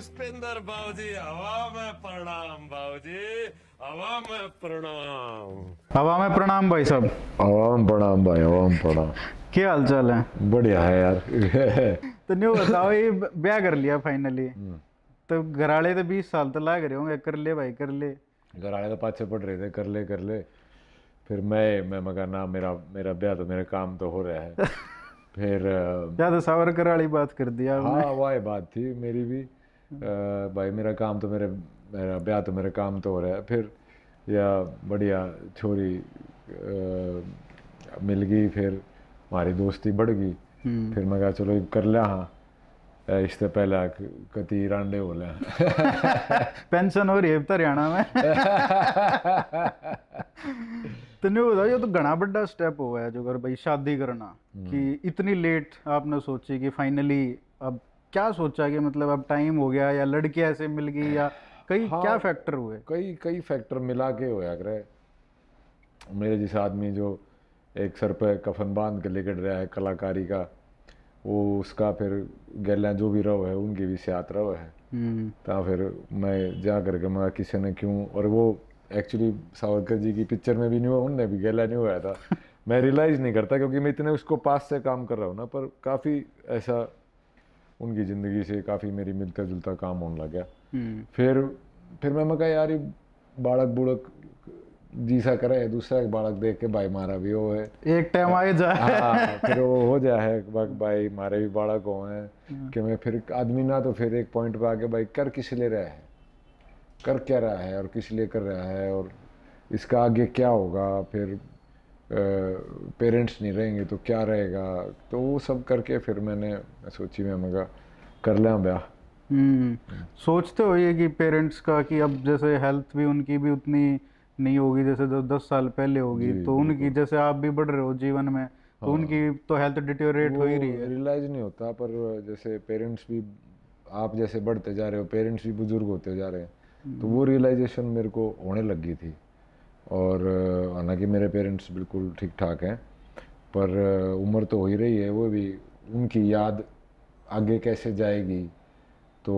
पुष्पेंद्र बाबू हवा में प्रणाम बाबू हवा में प्रणाम हवा में प्रणाम भाई साहब हवा में प्रणाम भाई हवा में प्रणाम क्या हाल चाल है बढ़िया है यार तो न्यू बताओ ये ब्याह कर लिया फाइनली हम्म। तो घराले तो बीस साल तो लाग रहे होंगे कर ले भाई कर ले घराले तो पाछे पड़ रहे थे कर ले कर ले फिर मैं मैं मगर ना मेरा मेरा ब्याह तो मेरे काम तो हो रहा है फिर ज्यादा तो सावरकर वाली बात कर दिया हाँ वही बात थी मेरी भी हाँ। भाई मेरा काम तो मेरे मेरा ब्याह तो मेरा काम तो हो रहा है फिर या बढ़िया छोरी मिल गई फिर हमारी दोस्ती बढ़ गई हम्म। फिर मैं कहा चलो कर लिया हाँ इससे पहले कति रांडे हो लिया हाँ। पेंशन हो रही है हरियाणा में तेने बताओ ये तो घना बड़ा स्टेप हुआ है जो कर भाई शादी करना कि हम्म। इतनी लेट आपने सोची कि फाइनली अब क्या सोचा कि मतलब अब टाइम हो गया या लड़के ऐसे मिल गई या कई हाँ, क्या फैक्टर हुए कई कई फैक्टर मिला के होया करे मेरे जैसे आदमी जो एक सर पर कफन बांध के लेकर रहा है कलाकारी का वो उसका फिर गैलियाँ जो भी रहो है उनकी भी सियात रहो है तो फिर मैं जा करके मैं किसी ने क्यों और वो एक्चुअली सावरकर जी की पिक्चर में भी नहीं हुआ उनने भी गैला नहीं हुआ था मैं रियलाइज़ नहीं करता क्योंकि मैं इतने उसको पास से काम कर रहा हूँ ना पर काफ़ी ऐसा उनकी ज़िंदगी से काफ़ी मेरी मिलता जुलता काम होने लग गया हम्म। फिर फिर मैं कहा यार ये बाड़क बुड़क जीसा करे है दूसरा बाड़क देख के भाई मारा भी हो है एक टाइम आए जाए हाँ फिर वो हो जाए है भाई मारे भी बाड़क हो है हाँ। कि मैं फिर आदमी ना तो फिर एक पॉइंट पे आके भाई कर किस ले रहा है कर क्या रहा है और किस लिए कर रहा है और इसका आगे क्या होगा फिर पेरेंट्स नहीं रहेंगे तो क्या रहेगा तो वो सब करके फिर मैंने सोची मैं मगा कर लें ब्याह हम्म। सोचते हो ये कि पेरेंट्स का कि अब जैसे हेल्थ भी उनकी भी उतनी नहीं होगी जैसे दस दस साल पहले होगी तो उनकी जैसे आप भी बढ़ रहे हो जीवन में तो हाँ, उनकी तो हेल्थ डिटोरेट हो ही रही है रियलाइज नहीं होता पर जैसे पेरेंट्स भी आप जैसे बढ़ते जा रहे हो पेरेंट्स भी बुजुर्ग होते जा रहे हैं तो हम्म। वो रियलाइजेशन मेरे को होने लगी थी और हालांकि मेरे पेरेंट्स बिल्कुल ठीक ठाक हैं पर उम्र तो हो ही रही है वो भी उनकी याद आगे कैसे जाएगी तो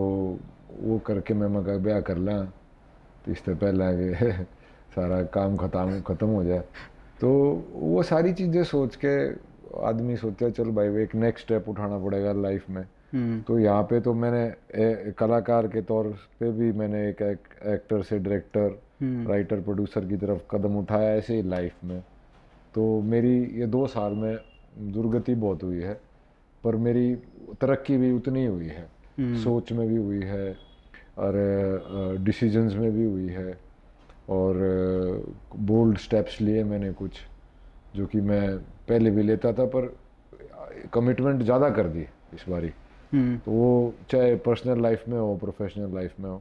वो करके मैं मगर ब्याह कर ला तो इससे पहले आगे सारा काम खत्म ख़त्म हो जाए तो वो सारी चीज़ें सोच के आदमी सोचते चल भाई वो एक नेक्स्ट स्टेप उठाना पड़ेगा लाइफ में हम्म। तो यहाँ पे तो मैंने ए, कलाकार के तौर पे भी मैंने एक, एक एक्टर से डायरेक्टर हम्म। राइटर प्रोड्यूसर की तरफ कदम उठाया ऐसे ही लाइफ में तो मेरी ये दो साल में दुर्गति बहुत हुई है पर मेरी तरक्की भी उतनी हुई है हम्म। सोच में भी हुई है और डिसीजंस में भी हुई है और बोल्ड स्टेप्स लिए मैंने कुछ जो कि मैं पहले भी लेता था पर कमिटमेंट ज़्यादा कर दी इस बारी हम्म। तो वो चाहे पर्सनल लाइफ में हो प्रोफेशनल लाइफ में हो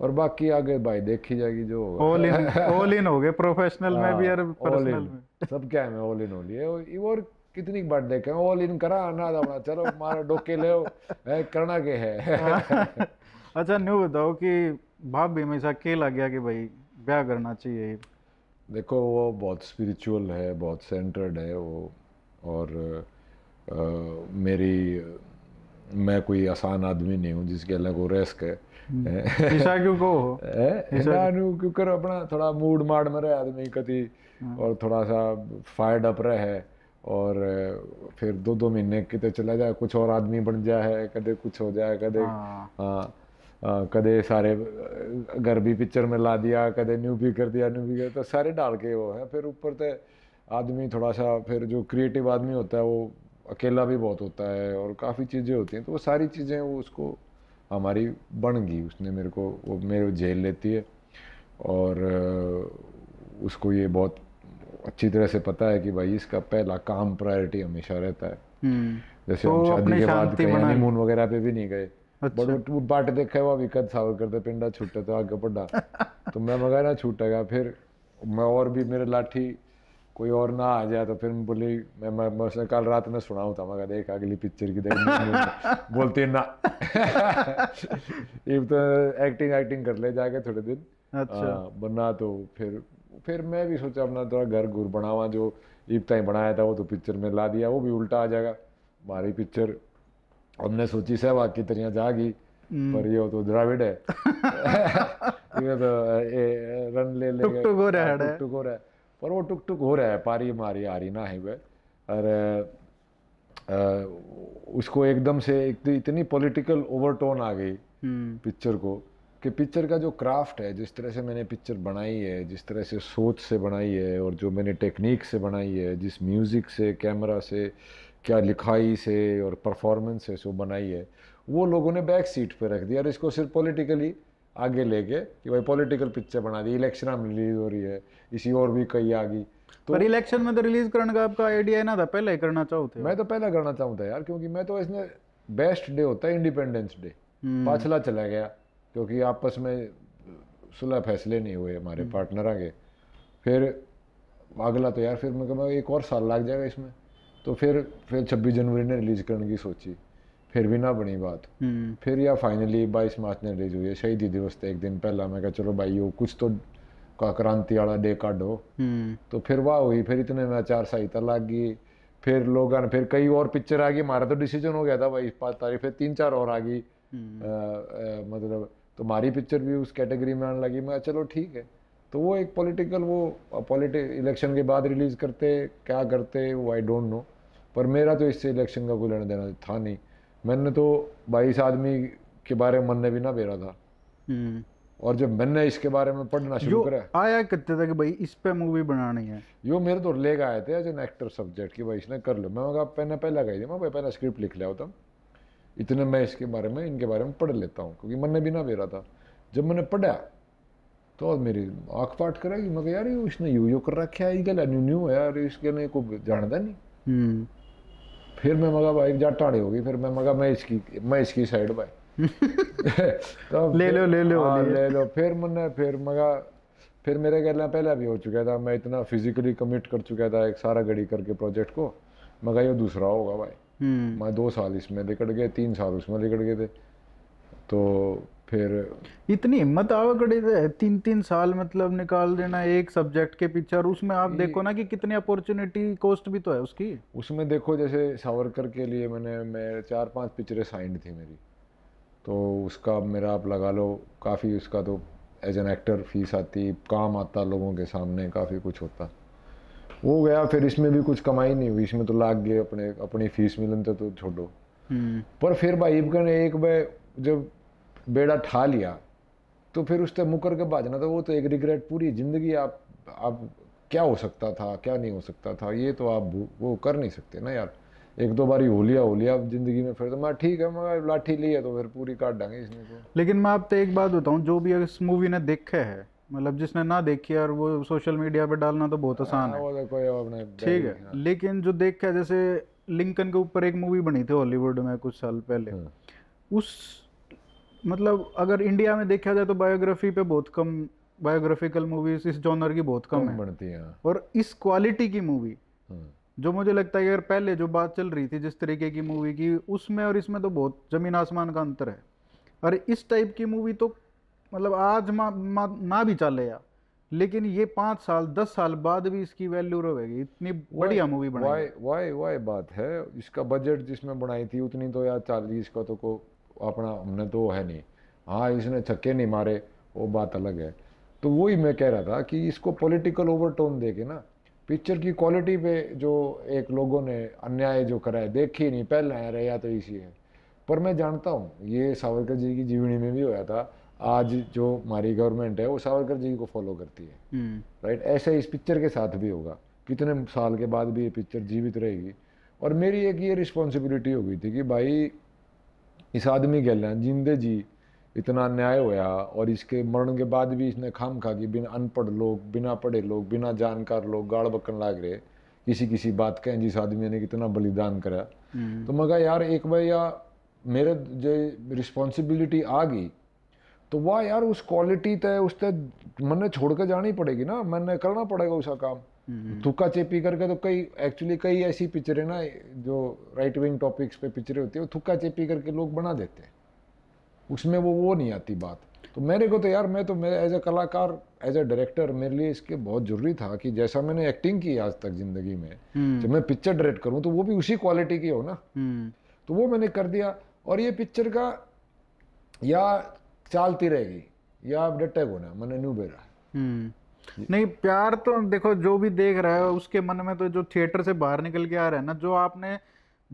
और बाकी आगे भाई देखी जाएगी जो ऑल इन ऑल इन हो गए प्रोफेशनल में भी हाँ, और पर्सनल में सब क्या है ऑल इन हो लिए और कितनी बार देखे ऑल इन करा ना दबड़ा चलो मारो डोके ले करना के है अच्छा न्यू बताओ कि बाप भी हमेशा के लग गया कि भाई ब्याह करना चाहिए देखो वो बहुत स्पिरिचुअल है बहुत सेंटर्ड है वो और आ, मेरी मैं कोई आसान आदमी नहीं हूँ जिसके अलग वो रेस्क है ईशा हम्म। क्यों को क्यों कर अपना थोड़ा मूड में रहे आदमी कति हाँ। और थोड़ा सा फायर्ड अप रहे और फिर दो दो महीने कितने चला जाए कुछ और आदमी बन जाए कदे कुछ हो जाए कदे हाँ। हाँ, कदे सारे घर भी पिक्चर में ला दिया कदे न्यू भी कर दिया न्यू भी कर तो सारे डाल के वो है फिर ऊपर से आदमी थोड़ा सा फिर जो क्रिएटिव आदमी होता है वो अकेला भी बहुत होता है और काफ़ी चीज़ें होती हैं तो वो सारी चीज़ें वो उसको हमारी बन गई उसने मेरे को वो मेरे झेल लेती है और उसको ये बहुत अच्छी तरह से पता है कि भाई इसका पहला काम प्रायोरिटी हमेशा रहता है हम्म। जैसे तो हम शादी के बाद मून वगैरह पे भी नहीं गए अच्छा। बट वो देखा है वो विकत सावर करते पिंडा छूटे तो आगे पड़ा तो मैं वगैरह छूटेगा फिर मैं और भी मेरे लाठी कोई और ना आ जाए तो फिर बोली मैं मैं, मैं उसने कल रात में सुनाऊ था मगर देख अगली पिक्चर की देख बोलती ना ये तो एक्टिंग एक्टिंग कर ले जाके थोड़े दिन अच्छा आ, हाँ, बना तो फिर फिर मैं भी सोचा अपना थोड़ा घर घूर बनावा जो इब्ता ही बनाया था वो तो पिक्चर में ला दिया वो भी उल्टा आ जाएगा हमारी पिक्चर हमने सोची सब आपकी तरह जागी हम्म। पर ये तो द्राविड है ये तो रन ले ले टुक टुक हो रहा है हाँ, पर वो टुक टुक हो रहा है पारी मारी आ रही ना है वह और आ, उसको एकदम से एक तो इतनी पॉलिटिकल ओवरटोन आ गई पिक्चर हम्म। को कि पिक्चर का जो क्राफ्ट है जिस तरह से मैंने पिक्चर बनाई है जिस तरह से सोच से बनाई है और जो मैंने टेक्निक से बनाई है जिस म्यूज़िक से कैमरा से क्या लिखाई से और परफॉर्मेंस से सो बनाई है वो लोगों ने बैक सीट पर रख दिया और इसको सिर्फ पॉलिटिकली आगे लेके कि भाई पॉलिटिकल पिक्चर बना दी इलेक्शन हम रिलीज हो रही है इसी और भी कई आ गई तो पर इलेक्शन में तो रिलीज करने का आपका आइडिया ना था पहले ही करना चाहूँ मैं तो पहले करना चाहूँ था यार क्योंकि मैं तो इसने बेस्ट डे होता है इंडिपेंडेंस डे हम्म। पाछला चला गया क्योंकि आपस में सुलह फैसले नहीं हुए हमारे पार्टनर हम्म। आगे फिर अगला तो यार फिर मैं एक और साल लग जाएगा इसमें तो फिर फिर छब्बीस जनवरी ने रिलीज करने की सोची फिर भी ना बनी बात हम्म। फिर या फाइनली बाईस मार्च ने रिलीज हुई है शहीदी दिवस एक दिन पहला मैं कहा चलो भाई यो कुछ तो क्रांति वाला डे काटो हम्म। तो फिर वाह हुई फिर इतने में आचार संहिता लग गई फिर लोग फिर कई और पिक्चर आ गई हमारा तो डिसीजन हो गया था भाई पाँच तारीख फिर तीन चार और आ गई हम्म। मतलब तुम्हारी तो पिक्चर भी उस कैटेगरी में आने लगी मैं चलो ठीक है तो वो एक पॉलिटिकल वो पॉलिटिक इलेक्शन के बाद रिलीज करते क्या करते वो आई डोंट नो पर मेरा तो इससे इलेक्शन का कोई लेना देना था नहीं मैंने तो बाईस आदमी के बारे में मन ने भी ना बेरा था हम्म। और जब मैंने इसके बारे में पढ़ना शुरू करा आया कितने कि भाई इस पे मूवी बनानी है यो मेरे तो ले आए थे एज एन एक्टर सब्जेक्ट कि भाई इसने कर लो मैं कहा पहले पहला कही थी मैं भाई पहला स्क्रिप्ट लिख लिया होता इतने मैं इसके बारे में इनके बारे में पढ़ लेता हूँ क्योंकि मन भी ना बेरा था जब मैंने पढ़ा तो मेरी आँख पाठ करा कि मैं यार यू इसने यू यू कर रखा है ये गल न्यू न्यू है यार इसके ने कोई जानता नहीं हम्म। फिर मैं मगा भाई जाट हो होगी फिर मैं मगा मैं इसकी मैं इसकी साइड भाई तो ले लो ले लो आ, हाँ, ले लो फिर मैंने फिर मगा फिर मेरे कहना पहले भी हो चुका था मैं इतना फिजिकली कमिट कर चुका था एक सारा घड़ी करके प्रोजेक्ट को मगा ये दूसरा होगा भाई हम्म। मैं दो साल इसमें निकट गए तीन साल उसमें निकट गए थे तो फिर इतनी हिम्मत आवकड़े है तीन तीन साल मतलब निकाल देना एक सब्जेक्ट के पीछे और उसमें आप देखो ना कि कितनी अपॉर्चुनिटी कॉस्ट भी तो है उसकी उसमें देखो जैसे सावरकर के लिए मैंने मैं चार पांच पिक्चरें साइंड थी मेरी तो उसका मेरा आप लगा लो काफ़ी उसका तो एज एन एक्टर फीस आती काम आता लोगों के सामने काफ़ी कुछ होता वो गया फिर इसमें भी कुछ कमाई नहीं हुई इसमें तो लाग गए अपने अपनी फीस मिलन तो, तो छोड़ो हम्म। पर फिर भाई एक बार जब बेड़ा ठा लिया तो फिर उस उससे मुकर के ना था तो वो तो एक रिग्रेट पूरी ज़िंदगी आप आप क्या हो सकता था क्या नहीं हो सकता था ये तो आप वो कर नहीं सकते ना यार एक दो बारी हो लिया हो लिया ज़िंदगी में फिर तो मैं ठीक है मैं लाठी ली है तो फिर पूरी काट डांगे इसने तो लेकिन मैं तो एक बात बताऊँ जो भी इस मूवी ने देखे है मतलब जिसने ना देखी और वो सोशल मीडिया पर डालना तो बहुत आसान हाँ, है तो ठीक है हाँ। लेकिन जो देखा जैसे लिंकन के ऊपर एक मूवी बनी थी हॉलीवुड में कुछ साल पहले हाँ। उस मतलब अगर इंडिया में देखा जाए तो बायोग्राफी पे बहुत कम बायोग्राफिकल मूवीज इस जॉनर की बहुत कम है बनती है और इस क्वालिटी की मूवी हाँ। जो मुझे लगता है कि अगर पहले जो बात चल रही थी जिस तरीके की मूवी की उसमें और इसमें तो बहुत ज़मीन आसमान का अंतर है और इस टाइप की मूवी तो मतलब आज मा, मा, ना भी चले या लेकिन ये पाँच साल दस साल बाद भी इसकी वैल्यू रहेगी इतनी बढ़िया मूवी बनाई वाई वाई वाई बात है इसका बजट जिसमें बनाई थी उतनी तो यार चालीस का तो को अपना हमने तो है नहीं हाँ इसने छक्के नहीं मारे वो बात अलग है तो वही मैं कह रहा था कि इसको पॉलिटिकल ओवरटोन दे के ना पिक्चर की क्वालिटी पे जो एक लोगों ने अन्याय जो करा है देखी नहीं पहले आया रहा तो इसी है पर मैं जानता हूँ ये सावरकर जी की जीवनी में भी होया था आज जो हमारी गवर्नमेंट है वो सावरकर जी को फॉलो करती है राइट हम्म। ऐसे इस पिक्चर के साथ भी होगा कितने साल के बाद भी ये पिक्चर जीवित रहेगी और मेरी एक ये रिस्पॉन्सिबिलिटी हो गई थी कि भाई इस आदमी के लिए जिंदे जी इतना न्याय होया और इसके मरण के बाद भी इसने खाम खा कि बिना अनपढ़ लोग बिना पढ़े लोग बिना जानकार लोग गाड़ बकन लाग रहे किसी किसी बात कहें जिस आदमी ने कितना बलिदान करा हम्म। तो मैं यार एक बार या मेरे जो रिस्पॉन्सिबिलिटी आ गई तो वाह यार उस क्वालिटी तय उस तय मैंने छोड़ कर जानी पड़ेगी ना मैंने करना पड़ेगा उसका काम तुक्का हम्म। चेपी करके तो कई एक्चुअली कई ऐसी पिक्चरें ना जो राइट विंग टॉपिक्स पे पिक्चरें होती है वो थुक्का चेपी करके लोग बना देते हैं उसमें वो वो नहीं आती बात तो मेरे को तो यार मैं तो मेरे एज ए कलाकार एज ए डायरेक्टर मेरे लिए इसके बहुत ज़रूरी था कि जैसा मैंने एक्टिंग की आज तक ज़िंदगी में हम्म। जब मैं पिक्चर डायरेक्ट करूँ तो वो भी उसी क्वालिटी की हो ना हम्म। तो वो मैंने कर दिया और ये पिक्चर का या चालती रहेगी या अब डटेग होना मैंने न्यू बेरा नहीं प्यार तो देखो जो भी देख रहा है उसके मन में तो जो थिएटर से बाहर निकल के आ रहा है ना जो आपने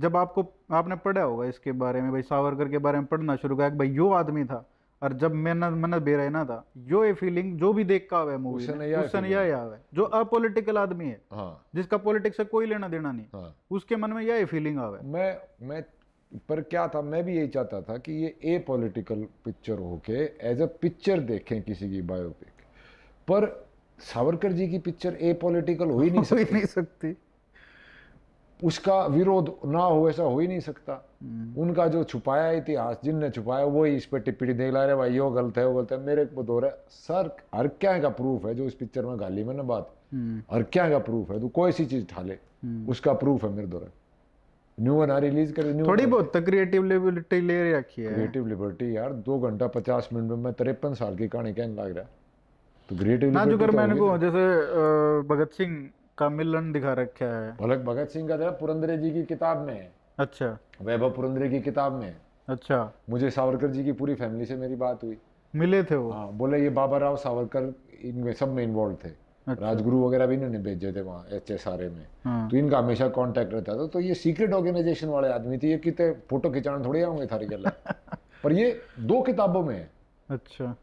जब आपको आपने पढ़ा होगा इसके बारे में भाई सावरकर के बारे में पढ़ना शुरू किया भाई यो आदमी था और जब मैंने मैंने बेरहना था यो ये फीलिंग जो भी देख का है मूवी उससे यह याद है जो अपॉलिटिकल आदमी है हाँ। जिसका पॉलिटिक्स से कोई लेना देना नहीं हाँ। उसके मन में यह फीलिंग आवे मैं मैं पर क्या था मैं भी यही चाहता था कि ये ए पॉलिटिकल पिक्चर होके एज अ पिक्चर देखें किसी की बायोपिक पर सावरकर जी की पिक्चर ए पॉलिटिकल हो ही नहीं सकती, नहीं सकती। उसका विरोध ना हो ऐसा हो ही नहीं सकता हम्म। उनका जो छुपाया इतिहास जिनने छुपाया वो इस पर टिप्पणी दे ला रहे भाई यो गलत है वो गलत है मेरे को दो रहा है सर हर क्या का प्रूफ है जो इस पिक्चर में गाली में ना बात हम्म। हर क्या का प्रूफ है तू कोई सी चीज ठा ले हम्म। उसका प्रूफ है मेरे दौरा न्यू वन रिलीज कर न्यू थोड़ी बहुत तक क्रिएटिव लिबर्टी ले रखी है क्रिएटिव लिबर्टी यार दो घंटा पचास मिनट में मैं तिरपन साल की कहानी कहने लग रहा तो ग्रेट नाजू मैंने तो को जैसे भगत सिंह का मिलन दिखा रखा है भलक मतलब भगत सिंह का जरा तो पुरंदरे जी की किताब में अच्छा वैभव पुरंदरे की किताब में अच्छा मुझे सावरकर जी की पूरी फैमिली से मेरी बात हुई मिले थे वो हाँ बोले ये बाबा राव सावरकर इनमें सब में इन्वॉल्व थे अच्छा। राजगुरु वगैरह भी इन्होंने भेजे थे वहाँ एच एस आर ए में हाँ। तो इनका हमेशा कॉन्टेक्ट रहता था तो ये सीक्रेट ऑर्गेनाइजेशन वाले आदमी थे ये कितने फोटो खिंचाने थोड़े आएंगे थारी गल पर ये दो किताबों में है अच्छा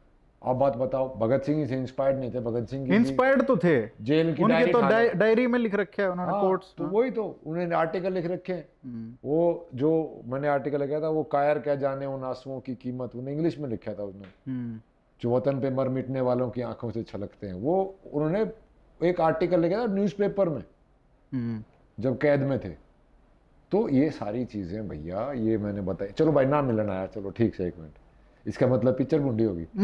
अब बात बताओ भगत सिंह ही से इंस्पायर्ड नहीं थे भगत सिंह इंस्पायर्ड तो थे जेल की उनके तो डायरी में लिख रखे हैं उन्होंने हाँ, कोट्स तो हाँ। वही तो उन्होंने आर्टिकल लिख रखे हैं हम्म। वो जो मैंने आर्टिकल लिखा था वो कायर क्या जाने उन आंसुओं की कीमत उन्हें इंग्लिश में लिखा था उसने हम्म। जो वतन पे मर मिटने वालों की आंखों से छलकते हैं वो उन्होंने एक आर्टिकल लिखा था न्यूज में हम्म। जब कैद में थे तो ये सारी चीज़ें भैया ये मैंने बताया चलो भाई ना मिलना आया चलो ठीक है एक मिनट इसका मतलब पिक्चर मुंडी होगी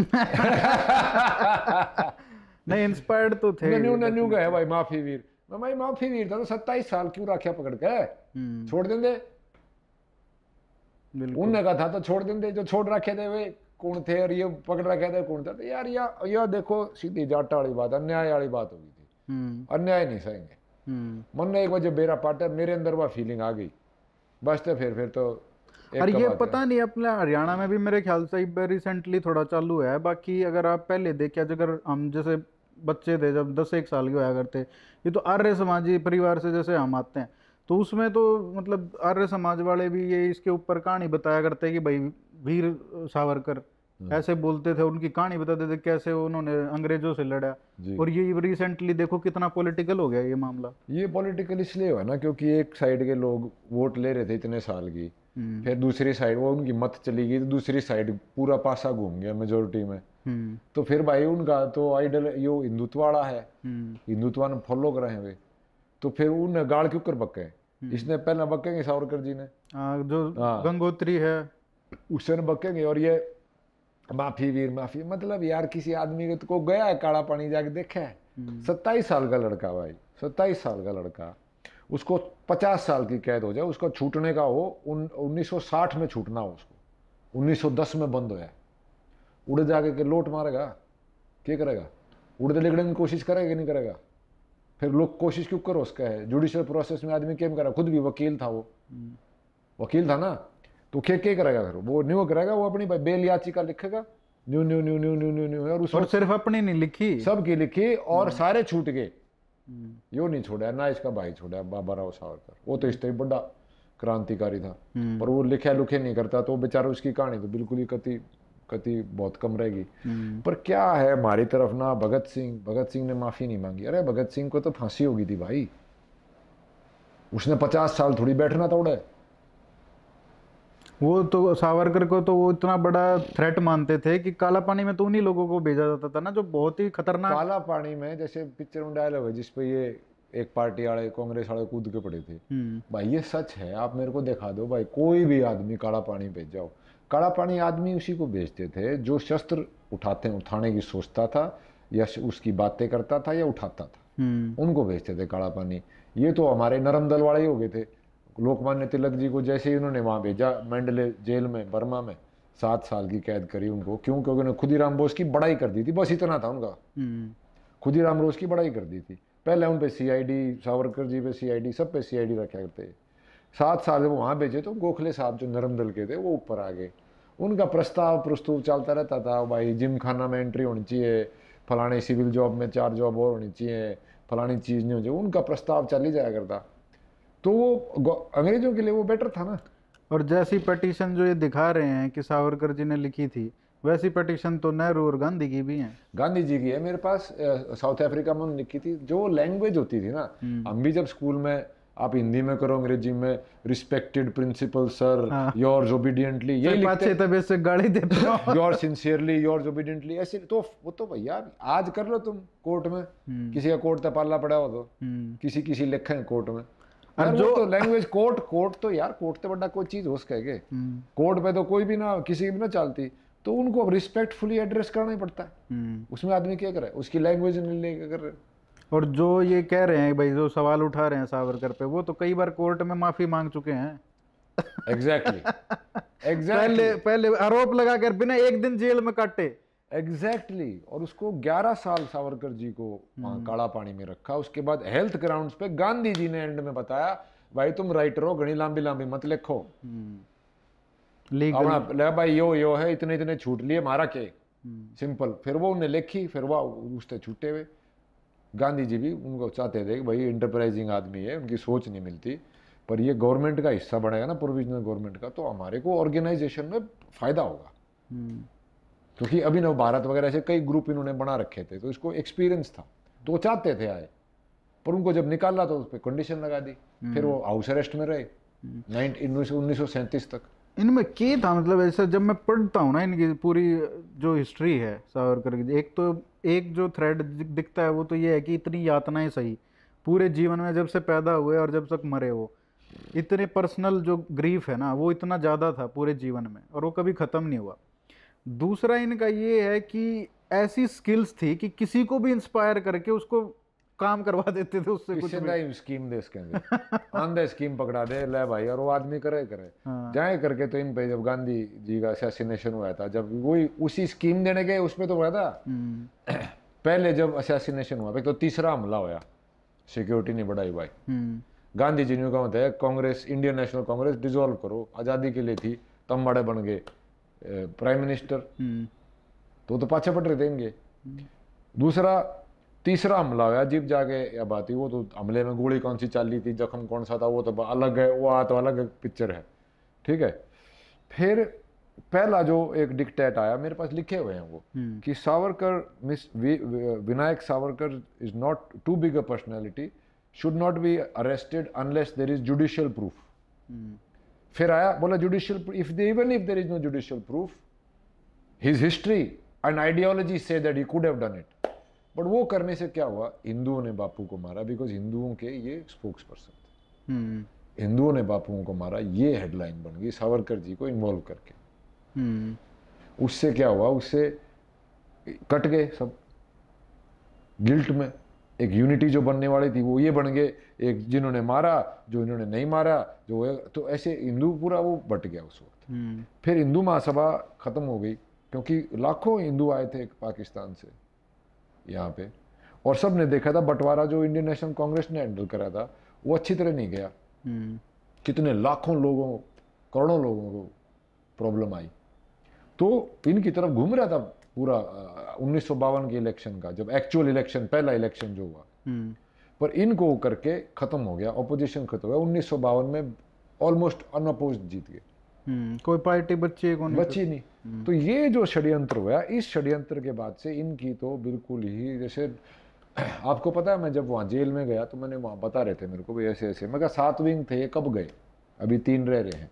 नहीं इंस्पायर्ड तो थे नन्यू नन्यू गए भाई माफी वीर मैं भाई माफी वीर था तो सत्ताईस साल क्यों राखिया पकड़ के हम्म। छोड़ दें देंगे उनने कहा था तो छोड़ दें दे जो छोड़ रखे थे वे कौन थे और ये पकड़ रखे थे कौन था तो यार या, या देखो सीधी जाट वाली बात अन्याय वाली बात होगी थी हम्म। अन्याय नहीं सहेंगे हम्म। मन ने एक बार जब मेरा पार्टनर मेरे अंदर वह फीलिंग आ गई बस तो फिर फिर तो और ये पता नहीं अपने हरियाणा में भी मेरे ख्याल से रिसेंटली थोड़ा चालू है बाकी अगर आप पहले देखे अगर हम जैसे बच्चे थे जब दस एक साल के होया करते ये तो आर्य समाजी परिवार से जैसे हम आते हैं तो उसमें तो मतलब आर्य समाज वाले भी ये इसके ऊपर कहानी बताया करते कि भाई वीर सावरकर हम्म। ऐसे बोलते थे उनकी कहानी बताते थे कैसे उन्होंने अंग्रेजों से लड़ा और ये रिसेंटली देखो कितना पॉलिटिकल हो गया ये मामला ये पॉलिटिकल इसलिए हुआ ना क्योंकि एक साइड के लोग वोट ले रहे थे इतने साल की हम्म। फिर दूसरी साइड वो उनकी मत चली गई तो दूसरी साइड पूरा पासा घूम गया मेजोरिटी में हम्म। तो फिर भाई उनका तो आइडल यो हिंदुत्वाड़ा है हम्म। हिंदुत्व ने फॉलो करे हैं वे तो फिर उन गाड़ क्यों कर पक्के इसने पहले बकेंगे सावरकर जी ने आ, जो हाँ। गंगोत्री है ने बकेंगे और ये माफी वीर माफी मतलब यार किसी आदमी तो को गया है काला पानी जाके देखा है सत्ताईस साल का लड़का भाई सत्ताईस साल का लड़का उसको 50 साल की कैद हो जाए उसका छूटने का हो उन्नीस में छूटना हो उसको 1910 में बंद हो जाए उड़े जाके के लोट मारेगा क्या करेगा उड़ते लिखने की कोशिश करेगा कि नहीं करेगा फिर लोग कोशिश क्यों करो उसका है जुडिशियल प्रोसेस में आदमी क्या करा खुद भी वकील था वो वकील था ना तो क्या क्या करेगा फिर वो न्यू करेगा वो अपनी बेल याचिका लिखेगा new new new new new new new और, और सिर्फ अपनी नहीं लिखी सबकी लिखी और सारे छूट गए हम्म। यो नहीं छोड़ा ना इसका भाई छोड़ा बाबा राव सावरकर वो तो इस तरह बड़ा क्रांतिकारी था हम्म। पर वो लिखे लुखे नहीं करता तो बेचारा उसकी कहानी तो बिल्कुल ही कति कति बहुत कम रहेगी हम्म। पर क्या है हमारी तरफ ना भगत सिंह भगत सिंह ने माफी नहीं मांगी अरे भगत सिंह को तो फांसी होगी थी भाई उसने पचास साल थोड़ी बैठना था उड़े वो तो सावरकर को तो वो इतना बड़ा थ्रेट मानते थे कि काला पानी में तो उन्हीं लोगों को भेजा जाता था ना जो बहुत ही खतरनाक काला पानी में जैसे पिक्चर में डायलॉग है जिसपे ये एक पार्टी वाले कांग्रेस वाले कूद के पड़े थे हम्म। भाई ये सच है आप मेरे को दिखा दो भाई कोई भी आदमी काला पानी भेज जाओ काला पानी आदमी उसी को भेजते थे जो शस्त्र उठाते उठाने की सोचता था या उसकी बातें करता था या उठाता था हम्म। उनको भेजते थे काला पानी ये तो हमारे नरम दल वाले ही हो गए थे लोकमान्य तिलक जी को जैसे ही उन्होंने वहाँ भेजा मैंडले जेल में बर्मा में सात साल की कैद करी उनको क्यों क्योंकि उन्होंने राम बोस की बड़ाई कर दी थी बस इतना था उनका हम्म। राम बोस की बड़ाई कर दी थी पहले उन पर सी आई डी सावरकर जी पे सी आई डी सब पे सी आई डी रखा करते सात साल जब वहाँ भेजे तो गोखले साहब जो नरम दल के थे वो ऊपर आ गए उनका प्रस्ताव प्रस्तुत चलता रहता था भाई जिम खाना में एंट्री होनी चाहिए फलाने सिविल जॉब में चार जॉब और होनी चाहिए फलानी चीज़ नहीं होनी चाहिए उनका प्रस्ताव चल ही जाया करता तो वो अंग्रेजों के लिए वो बेटर था ना और जैसी पटिशन जो ये दिखा रहे हैं कि सावरकर जी ने लिखी थी वैसी पटिशन तो नेहरू और गांधी की भी है गांधी जी की है मेरे पास साउथ अफ्रीका में लिखी थी जो लैंग्वेज होती थी ना हम्म। हम भी जब स्कूल में आप हिंदी में करो अंग्रेजी में respected principal sir your obediently ये लिखते तबीयत से गाली देते हो योर सिंसियरली योर ओबीडियंटली ऐसे तो वो तो भैया आज कर लो तुम कोर्ट में हम्म। किसी का कोर्ट तपालना पड़ा हो तो हम्म। किसी किसी लिखे कोर्ट में जो तो लैंग्वेज कोर्ट कोर्ट तो यार कोर्ट तो बड़ा कोई चीज हो सकेगी कोर्ट हम्म। पे तो कोई भी ना किसी की भी ना चलती तो उनको अब रिस्पेक्टफुली एड्रेस करना ही पड़ता है हम्म। उसमें आदमी क्या करे उसकी लैंग्वेज नहीं लेके कर रहे और जो ये कह रहे हैं भाई जो सवाल उठा रहे हैं सावरकर पे वो तो कई बार कोर्ट में माफी मांग चुके हैं एग्जैक्टली exactly. exactly. पहले पहले आरोप लगाकर बिना एक दिन जेल में काटे एग्जैक्टली exactly. और उसको 11 साल सावरकर जी को हम्म। काला पानी में रखा उसके बाद हेल्थ ग्राउंड्स पे गांधी जी ने एंड में बताया भाई तुम राइटर हो घनी लांबी लांबी मत लिखो हम्म। ले भाई यो यो है इतने इतने छूट लिए मारा के सिंपल हम्म। फिर वो उन्हें लिखी फिर वो उससे छूटे हुए गांधी जी भी उनको चाहते थे कि भाई इंटरप्राइजिंग आदमी है उनकी सोच नहीं मिलती पर ये गवर्नमेंट का हिस्सा बनेगा ना प्रोविजनल गवर्नमेंट का तो हमारे को ऑर्गेनाइजेशन में फायदा होगा क्योंकि अभिनव भारत वगैरह ऐसे कई ग्रुप इन्होंने बना रखे थे तो इसको एक्सपीरियंस था तो वो चाहते थे आए पर उनको जब निकाला तो उस पर कंडीशन लगा दी हम्म। फिर वो हाउस अरेस्ट में रहे हम्म। उन्नीस सौ सैंतीस तक इनमें के था मतलब ऐसा जब मैं पढ़ता हूँ ना इनकी पूरी जो हिस्ट्री है सावरकर की एक तो एक जो थ्रेड दिखता है वो तो ये है कि इतनी यातनाएं सही पूरे जीवन में जब से पैदा हुए और जब तक मरे वो इतने पर्सनल जो ग्रीफ है ना वो इतना ज़्यादा था पूरे जीवन में और वो कभी ख़त्म नहीं हुआ दूसरा इनका ये है कि ऐसी स्किल्स थी कि किसी को भी इंस्पायर करके उसको काम करवा देते थे उससे कुछ भी। स्कीम दे इसके अंदर ऑन स्कीम पकड़ा दे ले भाई और वो आदमी करे करे हाँ। जाए करके तो इन पे जब गांधी जी का असैसिनेशन हुआ था जब वही उसी स्कीम देने गए उसमें तो हुआ था हम्म। पहले जब असैसिनेशन हुआ तो तीसरा हमला होया सिक्योरिटी नहीं बढ़ाई भाई हम्म। गांधी जी ने कहा Congress Indian National Congress dissolve करो आज़ादी के लिए थी तम बड़े बन गए प्राइम मिनिस्टर hmm. तो तो पाछे पटरे देंगे hmm. दूसरा तीसरा हमला हुआ जीप जाके अब आती वो तो हमले में गोली कौन सी चाली रही थी जख्म कौन सा था वो तो अलग है वो आ तो अलग पिक्चर है ठीक है फिर पहला जो एक डिक्टेट आया मेरे पास लिखे हुए हैं वो hmm. कि Savarkar miss Vinayak Savarkar is not too big a personality should not be arrested unless there is judicial proof फिर आया बोला judicial if they even if there is no judicial proof his history and ideology से that he could have done it but वो करने से क्या हुआ हिंदुओं ने बापू को मारा बिकॉज हिंदुओं के ये स्पोक्स पर्सन थे हम्म। हिंदुओं ने बापुओं को मारा ये हेडलाइन बन गई सावरकर जी को इन्वॉल्व करके hmm. उससे क्या हुआ उससे कट गए सब गिल्ट में एक यूनिटी जो बनने वाली थी वो ये बन गए एक जिन्होंने मारा जो इन्होंने नहीं मारा जो तो ऐसे हिंदू पूरा वो बट गया उस वक्त हम्म। फिर हिंदू महासभा ख़त्म हो गई क्योंकि लाखों हिंदू आए थे पाकिस्तान से यहाँ पे और सब ने देखा था बंटवारा जो इंडियन नेशनल कांग्रेस ने हैंडल करा था वो अच्छी तरह नहीं गया हम्म। कितने लाखों लोगों करोड़ों लोगों को प्रॉब्लम आई तो इनकी तरफ घूम रहा था पूरा उन्नीस के इलेक्शन का जब एक्चुअल इलेक्शन पहला इलेक्शन जो हुआ हम्म। पर इनको करके खत्म हो गया ऑपोजिशन खत्म हो गया उन्नीस में ऑलमोस्ट अनअपोज जीत गए हम्म, कोई पार्टी बच्ची को नहीं बच्ची हम्म। नहीं तो ये जो षड्यंत्र हुआ इस षड्यंत्र के बाद से इनकी तो बिल्कुल ही जैसे आपको पता है मैं जब वहाँ जेल में गया तो मैंने वहाँ बता रहे थे मेरे को भी ऐसे ऐसे मैं कहा सात विंग थे ये कब गए अभी तीन रह रहे हैं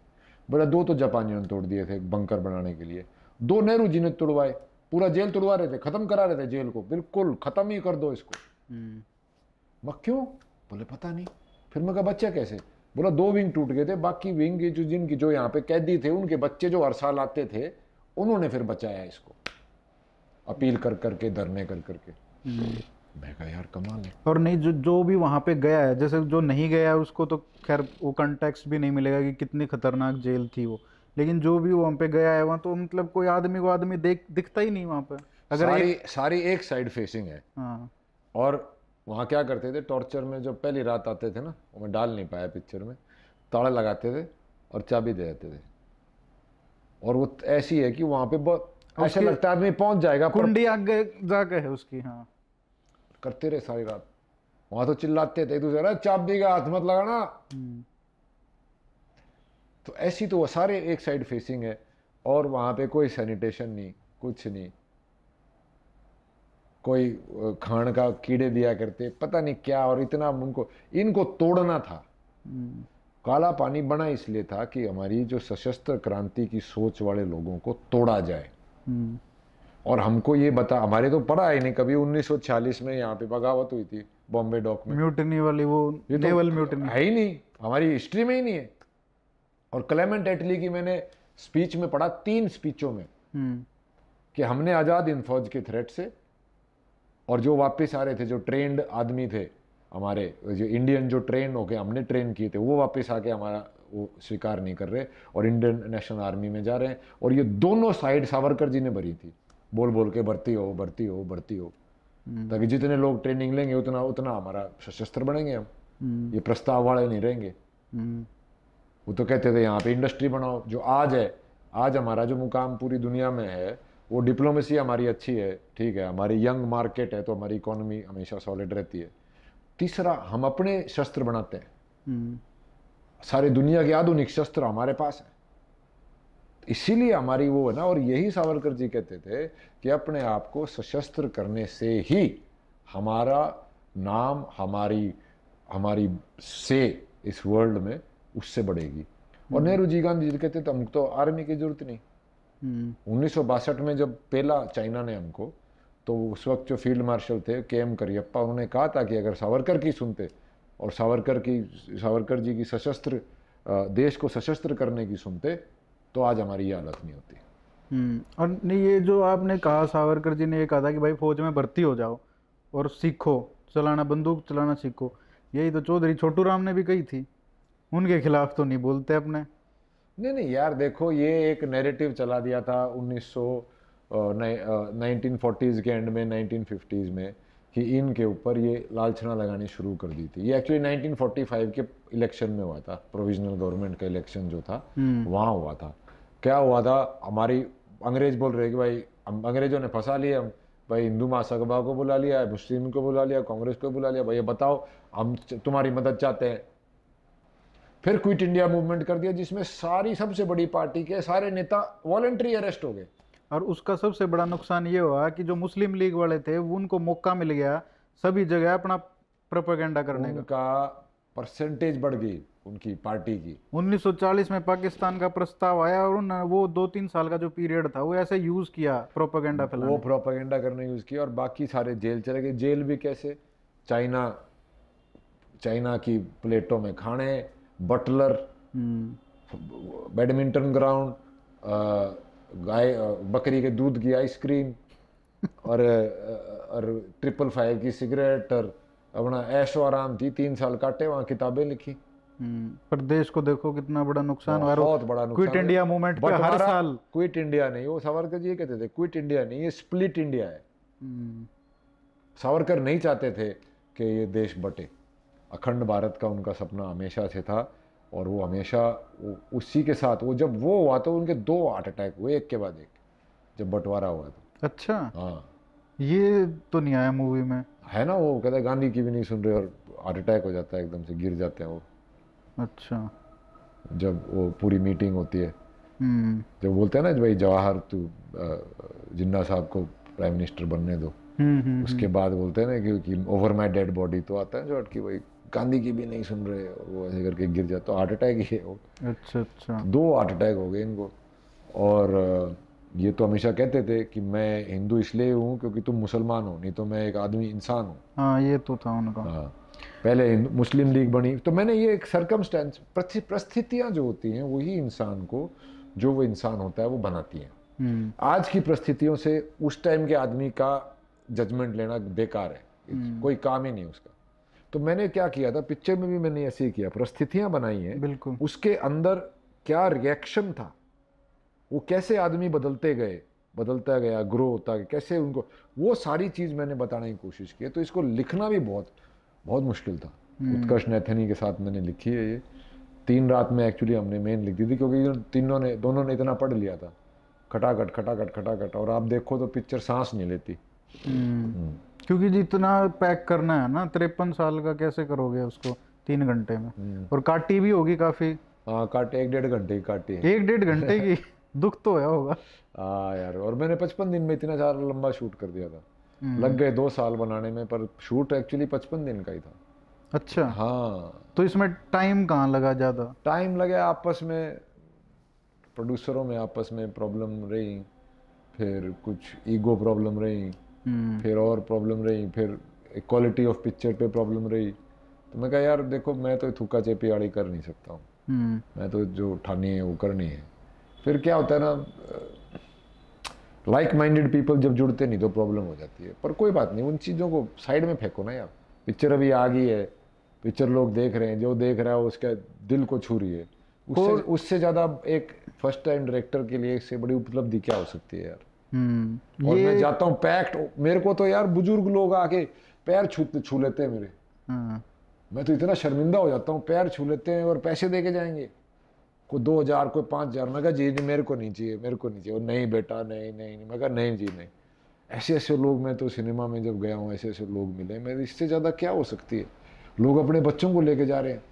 बोला दो तो जापानियों ने तोड़ दिए थे बंकर बनाने के लिए दो नेहरू जी ने तोड़वाए पूरा जेल तुड़वा रहे थे खत्म करा रहे थे जेल को बिल्कुल खत्म ही कर दो इसको हम्म। क्यों बोले पता नहीं फिर मैं कहा बच्चा कैसे बोला दो विंग टूट गए थे बाकी विंग जो जिनकी जो यहाँ पे कैदी थे उनके बच्चे जो हर साल आते थे उन्होंने फिर बचाया इसको अपील कर करके धरने कर करके हम्म। मैं कहा यार कमाल है और नहीं जो जो भी वहाँ पे गया है जैसे जो नहीं गया है उसको तो खैर वो कंटेक्स्ट भी नहीं मिलेगा कि कितनी खतरनाक जेल थी वो लेकिन जो भी वहाँ पे गया है वहाँ तो मतलब कोई आदमी को आदमी देख दिखता ही नहीं वहाँ पे अगर सारी एक... सारी एक साइड फेसिंग है हाँ और वहाँ क्या करते थे टॉर्चर में जब पहली रात आते थे ना वो मैं डाल नहीं पाया पिक्चर में ताड़ा लगाते थे और चाबी दे देते थे और वो ऐसी है कि वहाँ पे बहुत ऐसा लगता है आदमी पहुँच जाएगा कुंडी आगे जाके है उसकी हाँ करते रहे सारी रात वहाँ तो चिल्लाते थे एक दूसरे चाबी का हाथ मत लगाना हम्म। तो ऐसी तो वो सारे एक साइड फेसिंग है और वहाँ पे कोई सैनिटेशन नहीं कुछ नहीं कोई खान का कीड़े दिया करते पता नहीं क्या और इतना उनको इनको तोड़ना था हम्म। काला पानी बना इसलिए था कि हमारी जो सशस्त्र क्रांति की सोच वाले लोगों को तोड़ा जाए हम्म। और हमको ये बता हमारे तो पढ़ा ही नहीं कभी 1940 में यहाँ पे बगावत हुई थी बॉम्बे डॉक में म्यूटनी वाली वो नेवल तो म्यूटनी है ही नहीं हमारी हिस्ट्री में ही नहीं है और क्लेमेंट एटली की मैंने स्पीच में पढ़ा तीन स्पीचों में हम्म। कि हमने आज़ाद इन फौज के थ्रेट से और जो वापस आ रहे थे जो ट्रेंड आदमी थे हमारे जो इंडियन जो ट्रेन हो गए हमने ट्रेन किए थे वो वापस आके हमारा वो स्वीकार नहीं कर रहे और इंडियन नेशनल आर्मी में जा रहे हैं और ये दोनों साइड सावरकर जी ने भरी थी बोल बोल के भर्ती हो भर्ती हो भर्ती हो हम्म। ताकि जितने लोग ट्रेनिंग लेंगे उतना उतना हमारा सशस्त्र बनेंगे हम हम्म। ये प्रस्ताव वाले नहीं रहेंगे वो तो कहते थे यहाँ पे इंडस्ट्री बनाओ जो आज है आज हमारा जो मुकाम पूरी दुनिया में है वो डिप्लोमेसी हमारी अच्छी है ठीक है हमारी यंग मार्केट है तो हमारी इकोनॉमी हमेशा सॉलिड रहती है तीसरा हम अपने शस्त्र बनाते हैं हम्म। सारी दुनिया के आधुनिक शस्त्र हमारे पास है इसीलिए हमारी वो है ना और यही सावरकर जी कहते थे कि अपने आप को सशस्त्र करने से ही हमारा नाम हमारी हमारी से इस वर्ल्ड में उससे बढ़ेगी और हम्म। नेहरू जी गांधी जी कहते थे हमको तो आर्मी की जरूरत नहीं हम्म। उन्नीस में जब पहला चाइना ने हमको तो उस वक्त जो फील्ड मार्शल थे के एम करियप्पा उन्होंने कहा था कि अगर सावरकर की सुनते और सावरकर की सावरकर जी की सशस्त्र देश को सशस्त्र करने की सुनते तो आज हमारी ये हालत नहीं होती हम्म। और नहीं ये जो आपने कहा सावरकर जी ने ये कहा था कि भाई फौज में भर्ती हो जाओ और सीखो चलाना बंदूक चलाना सीखो यही तो चौधरी छोटू राम ने भी कही थी उनके खिलाफ तो नहीं बोलते अपने नहीं नहीं यार देखो ये एक नैरेटिव चला दिया था उन्नीस नाइनटीन फोर्टीज़ के एंड में नाइनटीन फिफ्टीज़ में कि इनके ऊपर ये लालछना लगानी शुरू कर दी थी ये एक्चुअली 1945 के इलेक्शन में हुआ था प्रोविजनल गवर्नमेंट का इलेक्शन जो था हम्म। वहाँ हुआ था क्या हुआ था हमारी अंग्रेज बोल रहे कि भाई अंग्रेजों ने फंसा लिया हम भाई हिंदू महासभा को बुला लिया मुस्लिम को बुला लिया कांग्रेस को बुला लिया भाई ये बताओ हम तुम्हारी मदद चाहते हैं फिर क्विट इंडिया मूवमेंट कर दिया जिसमें सारी सबसे बड़ी पार्टी के सारे नेता वॉलेंट्री अरेस्ट हो गए और उसका सबसे बड़ा नुकसान ये हुआ कि जो मुस्लिम लीग वाले थे उनको मौका मिल गया सभी जगह अपना प्रोपेगेंडा करने का परसेंटेज बढ़ गई उनकी पार्टी की 1940 में पाकिस्तान का प्रस्ताव आया और उन्होंने वो दो तीन साल का जो पीरियड था वो ऐसे यूज किया प्रोपेगेंडा फैलाने वो प्रोपेगेंडा करने यूज किया और बाकी सारे जेल चले गए जेल भी कैसे चाइना चाइना की प्लेटों में खाने बटलर बैडमिंटन ग्राउंड गाय uh, बकरी के दूध की आइसक्रीम और uh, और ट्रिपल फाइव की सिगरेट और अपना ऐशो आराम थी तीन साल काटे वहाँ किताबें लिखी hmm. प्रदेश को देखो कितना बड़ा नुकसान हुआ बहुत बड़ा नुकसान क्विट इंडिया मूवमेंट पे हर साल क्विट इंडिया नहीं वो सावरकर जी ये कहते थे क्विट इंडिया नहीं ये स्प्लिट इंडिया है hmm. सावरकर नहीं चाहते थे कि ये देश बटे अखंड भारत का उनका सपना हमेशा से था और वो हमेशा वो उसी के साथ वो जब वो हुआ तो उनके दो हार्ट अटैक हुए एक के बाद एक जब बंटवारा हुआ तो अच्छा हाँ ये तो नहीं आया मूवी में है ना वो कहते गांधी की भी नहीं सुन रहे और हार्ट अटैक हो जाता है एकदम से गिर जाते हैं वो अच्छा जब वो पूरी मीटिंग होती है हम्म। जब बोलते हैं ना भाई जवाहर तू जिन्ना साहब को प्राइम मिनिस्टर बनने दो हम्म, हम्म, उसके बाद बोलते हैं ना कि ओवर माई डेड बॉडी तो आता है जो अटकी वही गांधी की भी नहीं सुन रहे और वो ऐसे करके गिर जाता तो हार्ट अटैक ही है वो अच्छा अच्छा दो हार्ट अटैक हो गए इनको और ये तो हमेशा कहते थे कि मैं हिंदू इसलिए हूँ क्योंकि तुम मुसलमान हो नहीं तो मैं एक आदमी इंसान हूँ हाँ ये तो था उनका हाँ पहले मुस्लिम लीग बनी तो मैंने ये एक सरकमस्टेंस परिस्थितियाँ जो होती हैं वही इंसान को जो वो इंसान होता है वो बनाती हैं हम्म। आज की परिस्थितियों से उस टाइम के आदमी का जजमेंट लेना बेकार है हम्म। कोई काम ही नहीं उसका तो मैंने क्या किया था पिक्चर में भी मैंने ऐसे ही किया परिस्थितियां बनाई हैं बिल्कुल उसके अंदर क्या रिएक्शन था वो कैसे आदमी बदलते गए बदलता गया ग्रो होता गया कैसे उनको वो सारी चीज़ मैंने बताने की कोशिश की है तो इसको लिखना भी बहुत बहुत मुश्किल था हम्म। उत्कर्ष नैथनी के साथ मैंने लिखी है ये तीन रात में एक्चुअली हमने मेन लिख दी थी क्योंकि तीनों ने दोनों ने इतना पढ़ लिया था खटाखट खटाखट खटाखट और आप देखो तो पिक्चर सांस नहीं लेती हम्म। हम्म। क्योंकि जितना पैक करना है ना तिरपन साल का कैसे करोगे उसको तीन घंटे में हम्म। और काटी भी होगी काफी हाँ काटे एक डेढ़ घंटे की काटी है एक डेढ़ घंटे की दुख तो होया होगा हाँ यार और मैंने पचपन दिन में इतना सारा लंबा शूट कर दिया था हम्म। लग गए दो साल बनाने में पर शूट एक्चुअली पचपन दिन का ही था अच्छा हाँ तो इसमें टाइम कहाँ लगा ज़्यादा टाइम लगे आपस में प्रोड्यूसरों में आपस में प्रॉब्लम रही फिर कुछ ईगो प्रॉब्लम रही Hmm. फिर और प्रॉब्लम रही फिर क्वालिटी ऑफ पिक्चर पे प्रॉब्लम रही तो मैं कहा यार देखो मैं तो थुका चेपी आड़ी कर नहीं सकता हूँ hmm. मैं तो जो उठानी है वो करनी है फिर क्या होता है ना लाइक माइंडेड पीपल जब जुड़ते नहीं तो प्रॉब्लम हो जाती है पर कोई बात नहीं उन चीज़ों को साइड में फेंको ना यार पिक्चर अभी आ गई है पिक्चर लोग देख रहे हैं जो देख रहा है उसका दिल को छू रही है उससे उससे ज़्यादा एक फर्स्ट टाइम डायरेक्टर के लिए इससे बड़ी उपलब्धि क्या हो सकती है यार हम्म। और मैं जाता हूँ पैक्ट मेरे को तो यार बुजुर्ग लोग आके पैर छू छू लेते हैं मेरे हाँ। मैं तो इतना शर्मिंदा हो जाता हूँ पैर छू लेते हैं और पैसे दे के जाएंगे कोई दो हजार कोई पाँच हजार मैं कहा जी नहीं मेरे को नहीं चाहिए मेरे को नहीं चाहिए नहीं बेटा नहीं नहीं मैं कहा नहीं जी नहीं ऐसे ऐसे लोग मैं तो सिनेमा में जब गया हूँ ऐसे ऐसे लोग मिले मेरे इससे ज़्यादा क्या हो सकती है लोग अपने बच्चों को लेके जा रहे हैं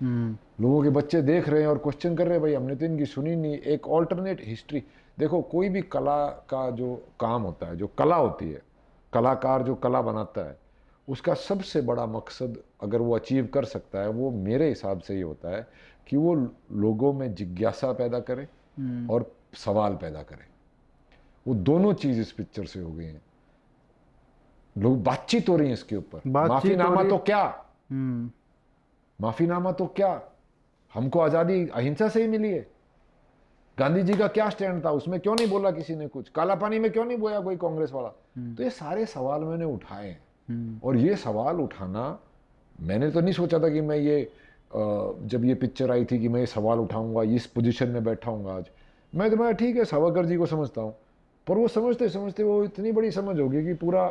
हम्म। लोगों के बच्चे देख रहे हैं और क्वेश्चन कर रहे हैं भाई हमने तो इनकी सुनी नहीं एक ऑल्टरनेट हिस्ट्री देखो कोई भी कला का जो काम होता है जो कला होती है कलाकार जो कला बनाता है उसका सबसे बड़ा मकसद अगर वो अचीव कर सकता है वो मेरे हिसाब से ही होता है कि वो लोगों में जिज्ञासा पैदा करे हम्म। और सवाल पैदा करे वो दोनों चीज़ इस पिक्चर से हो गई है लोग बातचीत हो रही है इसके ऊपर माफीनामा तो क्या हम्म। माफीनामा तो क्या हमको आज़ादी अहिंसा से ही मिली है गांधी जी का क्या स्टैंड था उसमें क्यों नहीं बोला किसी ने कुछ काला पानी में क्यों नहीं बोया कोई कांग्रेस वाला हम्म। तो ये सारे सवाल मैंने उठाए हम्म। और ये सवाल उठाना मैंने तो नहीं सोचा था कि मैं ये जब ये पिक्चर आई थी कि मैं ये सवाल उठाऊंगा इस पोजीशन में बैठा हूँ आज मैं तो मैं ठीक है सावरकर जी को समझता हूँ पर वो समझते समझते वो इतनी बड़ी समझ होगी कि पूरा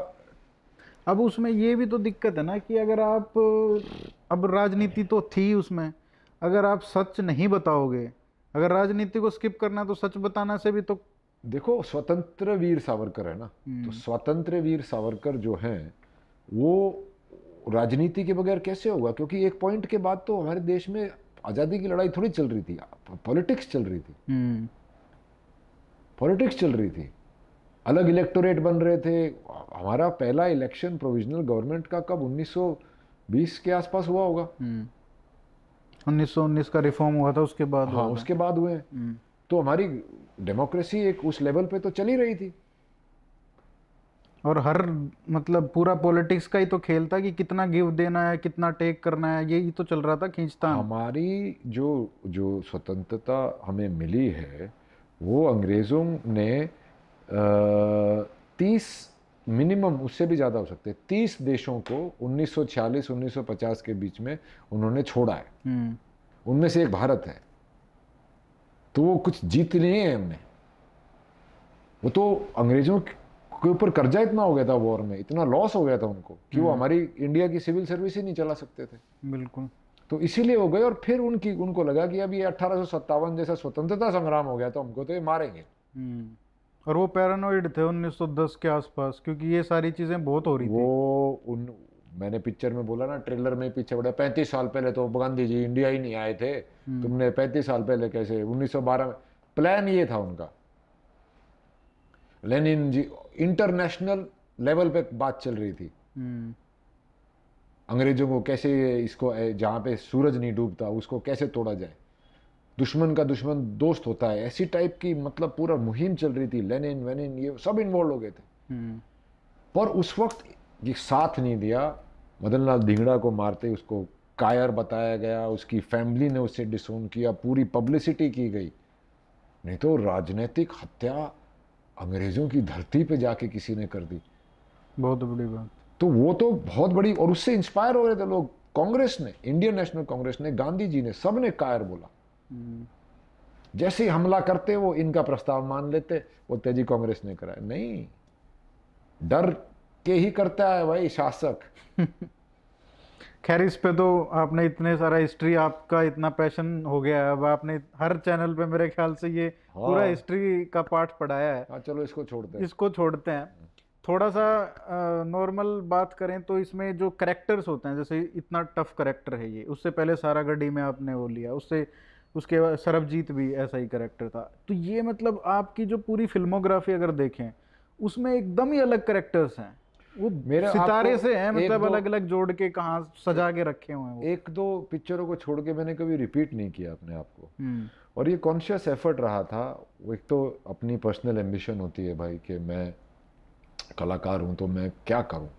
अब उसमें ये भी तो दिक्कत है ना कि अगर आप अब राजनीति तो थी उसमें अगर आप सच नहीं बताओगे अगर राजनीति को स्किप करना तो सच बताना से भी तो देखो स्वतंत्र वीर सावरकर है ना तो हम्म। स्वतंत्र वीर सावरकर जो है वो राजनीति के बगैर कैसे होगा क्योंकि एक पॉइंट के बाद तो हमारे देश में आज़ादी की लड़ाई थोड़ी चल रही थी पॉलिटिक्स चल रही थी हम्म। पॉलिटिक्स चल रही थी अलग इलेक्टोरेट बन रहे थे हमारा पहला इलेक्शन प्रोविजनल गवर्नमेंट का कब 1920 के आसपास हुआ होगा हम्म। उन्नीस सौ उन्नीस का रिफॉर्म हुआ था उसके बाद हाँ उसके बाद हुए हम्म। तो हमारी डेमोक्रेसी एक उस लेवल पे तो चली रही थी और हर मतलब पूरा पॉलिटिक्स का ही तो खेल था कि कितना गिव देना है कितना टेक करना है ये ही तो चल रहा था खींचता हमारी जो जो स्वतंत्रता हमें मिली है वो अंग्रेज़ों ने तीस मिनिमम उससे भी ज़्यादा हो सकते हैं तीस देशों को 1946-1950 के बीच में उन्होंने छोड़ा है हम्म। उनमें से एक भारत है तो वो कुछ जीत नहीं है हमने वो तो अंग्रेजों के ऊपर कर्जा इतना हो गया था वॉर में इतना लॉस हो गया था उनको कि वो हम्म। हमारी इंडिया की सिविल सर्विस ही नहीं चला सकते थे बिल्कुल तो इसीलिए हो गए और फिर उनकी उनको लगा कि अब ये अट्ठारह जैसा स्वतंत्रता संग्राम हो गया तो हमको तो ये मारेंगे हम्म। और वो पैरानोइड थे 1910 के आसपास क्योंकि ये सारी चीज़ें बहुत हो रही वो थी वो उन मैंने पिक्चर में बोला ना ट्रेलर में पीछे बड़ा पैंतीस साल पहले तो गांधी जी इंडिया ही नहीं आए थे हम्म। तुमने पैंतीस साल पहले कैसे 1912 में प्लान ये था उनका लेनिन जी इंटरनेशनल लेवल पे बात चल रही थी हम्म। अंग्रेजों को कैसे इसको जहां पे सूरज नहीं डूबता उसको कैसे तोड़ा जाए दुश्मन का दुश्मन दोस्त होता है ऐसी टाइप की मतलब पूरा मुहिम चल रही थी लेनिन वेनिन ये सब इन्वॉल्व हो गए थे हम्म। पर उस वक्त ये साथ नहीं दिया मदन लाल धिंगड़ा को मारते उसको कायर बताया गया उसकी फैमिली ने उसे डिसोन किया पूरी पब्लिसिटी की गई नहीं तो राजनीतिक हत्या अंग्रेजों की धरती पे जाके किसी ने कर दी बहुत बड़ी बात तो वो तो बहुत बड़ी और उससे इंस्पायर हो रहे थे लोग कांग्रेस ने इंडियन नेशनल कांग्रेस ने गांधी जी ने सब ने कायर बोला जैसे हमला करते वो इनका प्रस्ताव मान लेते वो तेजी कांग्रेस ने कराया नहीं डर के ही करता है भाई शासक खैर इस पे तो आपने इतने सारा हिस्ट्री आपका इतना पैशन हो गया है अब आपने हर चैनल पे मेरे ख्याल से ये हाँ। पूरा हिस्ट्री का पाठ पढ़ाया है हाँ, चलो इसको छोड़ते हैं इसको छोड़ते हैं थोड़ा सा नॉर्मल बात करें तो इसमें जो करेक्टर्स होते हैं जैसे इतना टफ करेक्टर है ये उससे पहले सारा गड्डी में आपने वो लिया उससे उसके बाद सरबजीत भी ऐसा ही करेक्टर था तो ये मतलब आपकी जो पूरी फिल्मोग्राफी अगर देखें उसमें एकदम ही अलग करेक्टर्स हैं वो मेरे सितारे से हैं मतलब अलग अलग जोड़ के कहाँ सजा के रखे हुए हैं एक दो पिक्चरों को छोड़ के मैंने कभी रिपीट नहीं किया अपने आप को हम्म। और ये कॉन्शियस एफर्ट रहा था एक तो अपनी पर्सनल एम्बिशन होती है भाई कि मैं कलाकार हूँ तो मैं क्या करूँ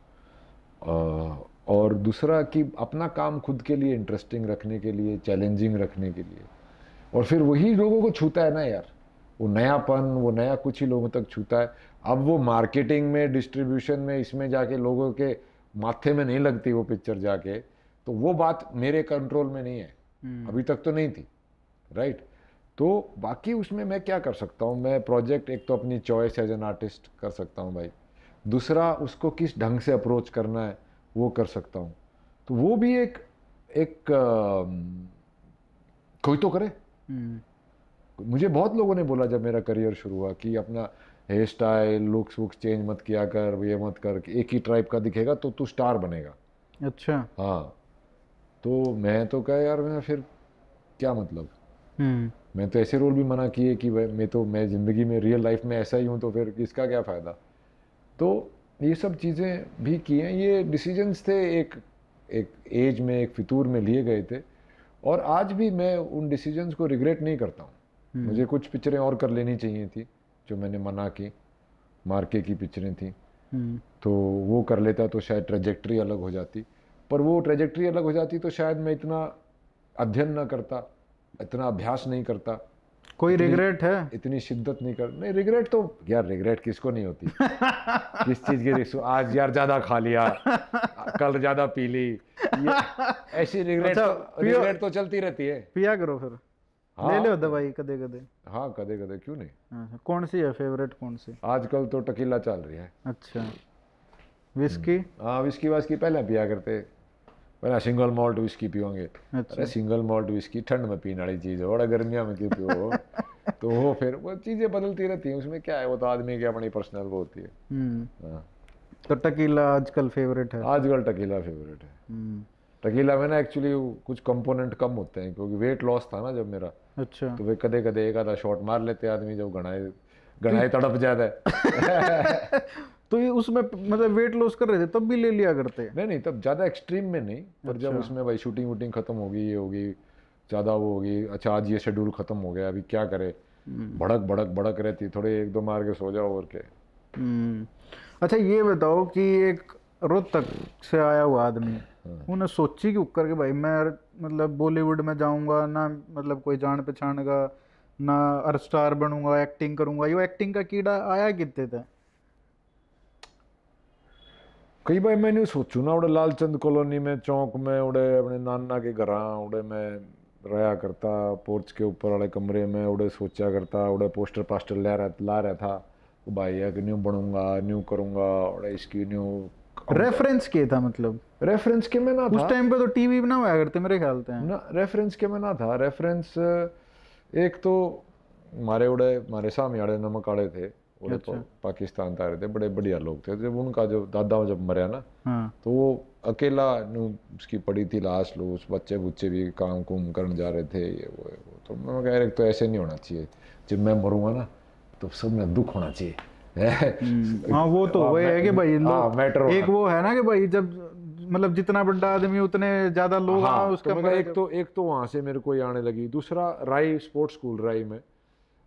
और दूसरा कि अपना काम खुद के लिए इंटरेस्टिंग रखने के लिए चैलेंजिंग रखने के लिए और फिर वही लोगों को छूता है ना यार वो नयापन वो नया कुछ ही लोगों तक छूता है अब वो मार्केटिंग में डिस्ट्रीब्यूशन में इसमें जाके लोगों के माथे में नहीं लगती वो पिक्चर जाके तो वो बात मेरे कंट्रोल में नहीं है हम्म। अभी तक तो नहीं थी राइट तो बाकी उसमें मैं क्या कर सकता हूँ मैं प्रोजेक्ट एक तो अपनी चॉइस एज एन आर्टिस्ट कर सकता हूँ भाई दूसरा उसको किस ढंग से अप्रोच करना है वो कर सकता हूँ तो वो भी एक एक आ, कोई तो करे हम्म। मुझे बहुत लोगों ने बोला जब मेरा करियर शुरू हुआ कि अपना हेयर स्टाइल लुक्स वुक्स चेंज मत किया कर ये मत कर एक ही ट्राइप का दिखेगा तो तू स्टार बनेगा अच्छा हाँ तो मैं तो कहा यार मैं फिर क्या मतलब हम्म। मैं तो ऐसे रोल भी मना किए कि भाई मैं तो मैं ज़िंदगी में रियल लाइफ में ऐसा ही हूँ तो फिर इसका क्या फ़ायदा तो ये सब चीज़ें भी की हैं ये डिसीजंस थे एक एक एज में एक फितूर में लिए गए थे और आज भी मैं उन डिसीजंस को रिग्रेट नहीं करता हूँ हम्म। मुझे कुछ पिक्चरें और कर लेनी चाहिए थी जो मैंने मना की मार्के की पिक्चरें थी हम्म। तो वो कर लेता तो शायद ट्रेजेक्ट्री अलग हो जाती पर वो ट्रेजेक्ट्री अलग हो जाती तो शायद मैं इतना अध्ययन ना करता इतना अभ्यास नहीं करता कोई रिग्रेट है इतनी शिद्दत नहीं कर नहीं रिग्रेट तो यार रिग्रेट किसको नहीं होती किस चीज़ की आज यार ज़्यादा खा लिया कल ज़्यादा पी ली ऐसी रिग्रेट अच्छा, तो, रिग्रेट तो-, तो चलती रहती है पिया करो फिर हाँ, ले लो दवाई कदे कदे हाँ कदे कदे क्यों नहीं अच्छा, कौन सी है फेवरेट कौन सी आजकल तो टकीला चल रही है अच्छा विस्की हम्म। हाँ विस्की वास्की पहले पिया करते पहले सिंगल मॉल्ट विस्की पियोगे अच्छा। सिंगल मॉल्ट विस्की ठंड में पीने वाली चीज़ है बड़ा गर्मियाँ में क्यों पियो तो वो फिर वो चीज़ें बदलती रहती हैं उसमें क्या है वो तो आदमी की अपनी पर्सनल वो होती है हम्म। हाँ। तो टकीला आजकल फेवरेट है आजकल टकीला फेवरेट है टकीला हम्म। में ना एक्चुअली कुछ कंपोनेंट कम होते हैं क्योंकि वेट लॉस था ना जब मेरा अच्छा तो वे कदे कदे एक आधा शॉट मार लेते आदमी जब गणाए गणाए तड़प जाता है तो ये उसमें मतलब वेट लॉस कर रहे थे तब भी ले लिया करते नहीं नहीं तब ज़्यादा एक्सट्रीम में नहीं पर अच्छा। जब उसमें भाई शूटिंग वूटिंग खत्म होगी ये होगी ज़्यादा वो होगी अच्छा आज ये शेड्यूल खत्म हो गया अभी क्या करे हम्म। भड़क भड़क भड़क रहती थोड़े एक दो मार के सो जाओ और के अच्छा ये बताओ कि एक रोहतक से आया हुआ आदमी हाँ। उन्हें सोची कि उक्कर के भाई मैं मतलब बॉलीवुड में जाऊंगा ना मतलब कोई जान पहचान का ना अर स्टार बनूंगा एक्टिंग करूंगा यो एक्टिंग का कीड़ा आया कितने थे कई बार नहीं सोचू ना उड़े लालचंद कॉलोनी में चौक में उड़े अपने नाना के घर उड़े मैं रहा करता पोर्च के ऊपर वाले कमरे में उड़े सोचा करता उड़े पोस्टर पास्टर ले रहा ला रहा था भाई कि न्यू बनूंगा न्यू करूंगा और इसकी न्यू रेफरेंस के था मतलब रेफरेंस के में ना था उस टाइम पे तो टीवी भी ना हुआ करते मेरे ख्याल से ना रेफरेंस के में ना था रेफरेंस एक तो मारे उड़े मारे सामने आड़े नमक आड़े थे और अच्छा। पाकिस्तान तारे थे बड़े बढ़िया लोग थे जब उनका जो दादा जब मरया ना हाँ। तो वो अकेला उसकी पड़ी थी लाश लो उस बच्चे बुच्चे भी काम कुम करने जा रहे थे ये वो ये वो तो मैं कह रहे तो ऐसे नहीं होना चाहिए जब मैं मरूंगा ना तो सब में दुख होना चाहिए हाँ वो तो हाँ, वही है कि भाई लोग हाँ, एक वो है ना कि भाई जब मतलब जितना बड़ा आदमी उतने ज्यादा लोग हाँ, हाँ, उसका तो एक तो एक तो वहाँ से मेरे को ये आने लगी दूसरा राय स्पोर्ट्स स्कूल राय में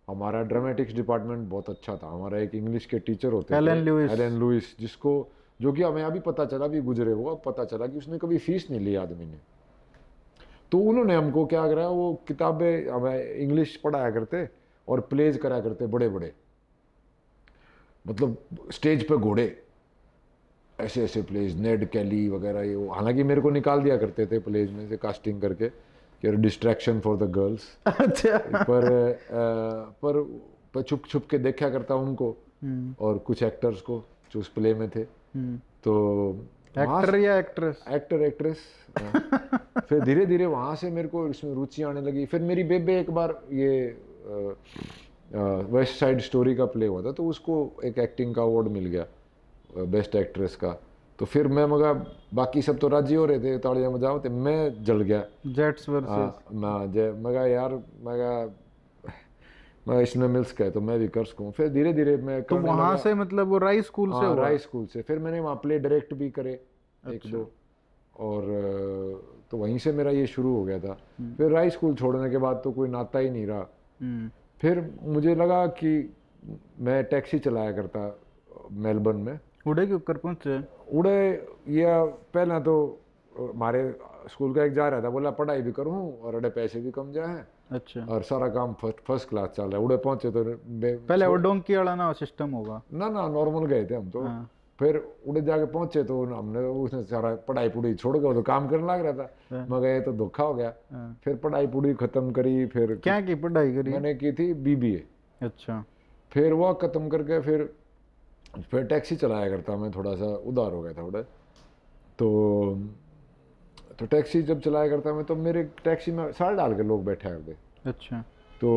हमारा ड्रामेटिक्स डिपार्टमेंट बहुत अच्छा था हमारा एक इंग्लिश के टीचर होते एलन लुइस एलन लुइस जिसको जो कि हमें अभी पता चला भी गुजरे वो अब पता चला कि उसने कभी फीस नहीं ली आदमी ने तो उन्होंने हमको क्या कराया वो किताबें हमें इंग्लिश पढ़ाया करते और प्लेज करा करते बड़े बड़े मतलब स्टेज पे घोड़े ऐसे ऐसे प्लेज नेड कैली वगैरह ये हालांकि मेरे को निकाल दिया करते थे प्लेज में से कास्टिंग करके कि डिस्ट्रैक्शन फॉर द गर्ल्स अच्छा। पर पर, छुप छुप के देखा करता हूँ उनको हम्म। और कुछ एक्टर्स को जो उस प्ले में थे हम्म। तो एक्टर या एक्ट्रेस एक्टर एक्ट्रेस फिर धीरे धीरे वहां से मेरे को इसमें रुचि आने लगी फिर मेरी बेबे एक बार ये वेस्ट साइड स्टोरी का प्ले हुआ था तो उसको एक एक्टिंग का अवार्ड मिल गया बेस्ट एक्ट्रेस का तो फिर मैं मगर बाकी सब तो राजी हो रहे थे ताड़िया में जाओ मैं जल गया जेट्स हाँ, ना जय मगा यार मगा मैं इसने मिल्स तो मैं भी कर सकूँ फिर धीरे धीरे मैं तो वहाँ से मतलब वो राई स्कूल से राई हाँ, स्कूल से फिर मैंने वहाँ प्ले डायरेक्ट भी करे अच्छा। एक दो और तो वहीं से मेरा ये शुरू हो गया था हम्म। फिर राई स्कूल छोड़ने के बाद तो कोई नाता ही नहीं रहा हम्म। फिर मुझे लगा कि मैं टैक्सी चलाया करता मेलबर्न में उड़े के ऊपर पहुंचे उड़े या पहला तो हमारे स्कूल का एक जा रहा था बोला पढ़ाई भी करूँ और अड़े पैसे भी कम जाए अच्छा और सारा काम फर्स्ट फर्स्ट क्लास चल रहा है उड़े पहुंचे तो पहले वो डोंकी वाला ना सिस्टम होगा ना ना नॉर्मल गए थे हम तो हाँ। फिर उड़े जाके पहुंचे तो हमने उसने सारा पढ़ाई पुढ़ी छोड़ गया तो काम करने लग रहा था हाँ। मगर ये तो धोखा हो गया हाँ। फिर पढ़ाई पुढ़ी खत्म करी फिर क्या की पढ़ाई करी मैंने की थी बीबीए अच्छा फिर वो खत्म करके फिर फिर टैक्सी चलाया करता मैं थोड़ा सा उधार हो गया था थोड़ा तो तो टैक्सी जब चलाया करता मैं तो मेरे टैक्सी में सर डाल के लोग बैठा करते अच्छा तो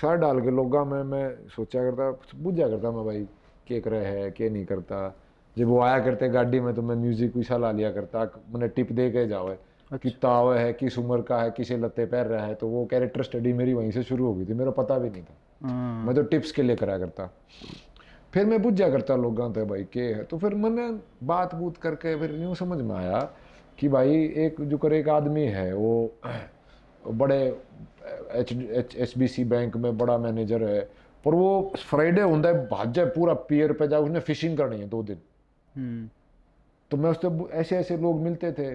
सर डाल के लोग में मैं सोचा करता बुझा करता मैं भाई के करे है के नहीं करता जब वो आया करते गाड़ी में तो मैं म्यूजिक विशा ला लिया करता मैंने टिप दे के जाओ है अच्छा। कि ताव है किस उम्र का है किसे लते पैर रहा है तो वो कैरेक्टर स्टडी मेरी वहीं से शुरू हो गई थी मेरा पता भी नहीं था हाँ। मैं तो टिप्स के लिए कराया करता फिर मैं बुझ करता लोग तो भाई के है तो फिर मैंने बात बूत करके फिर यूँ समझ में आया कि भाई एक जो कर एक आदमी है वो बड़े H H B C bank में बड़ा मैनेजर है पर वो फ्राइडे होता भाज भाजपा पूरा पियर पे जाए उसने फिशिंग करनी है दो दिन हम्म। तो मैं उस ऐसे ऐसे लोग मिलते थे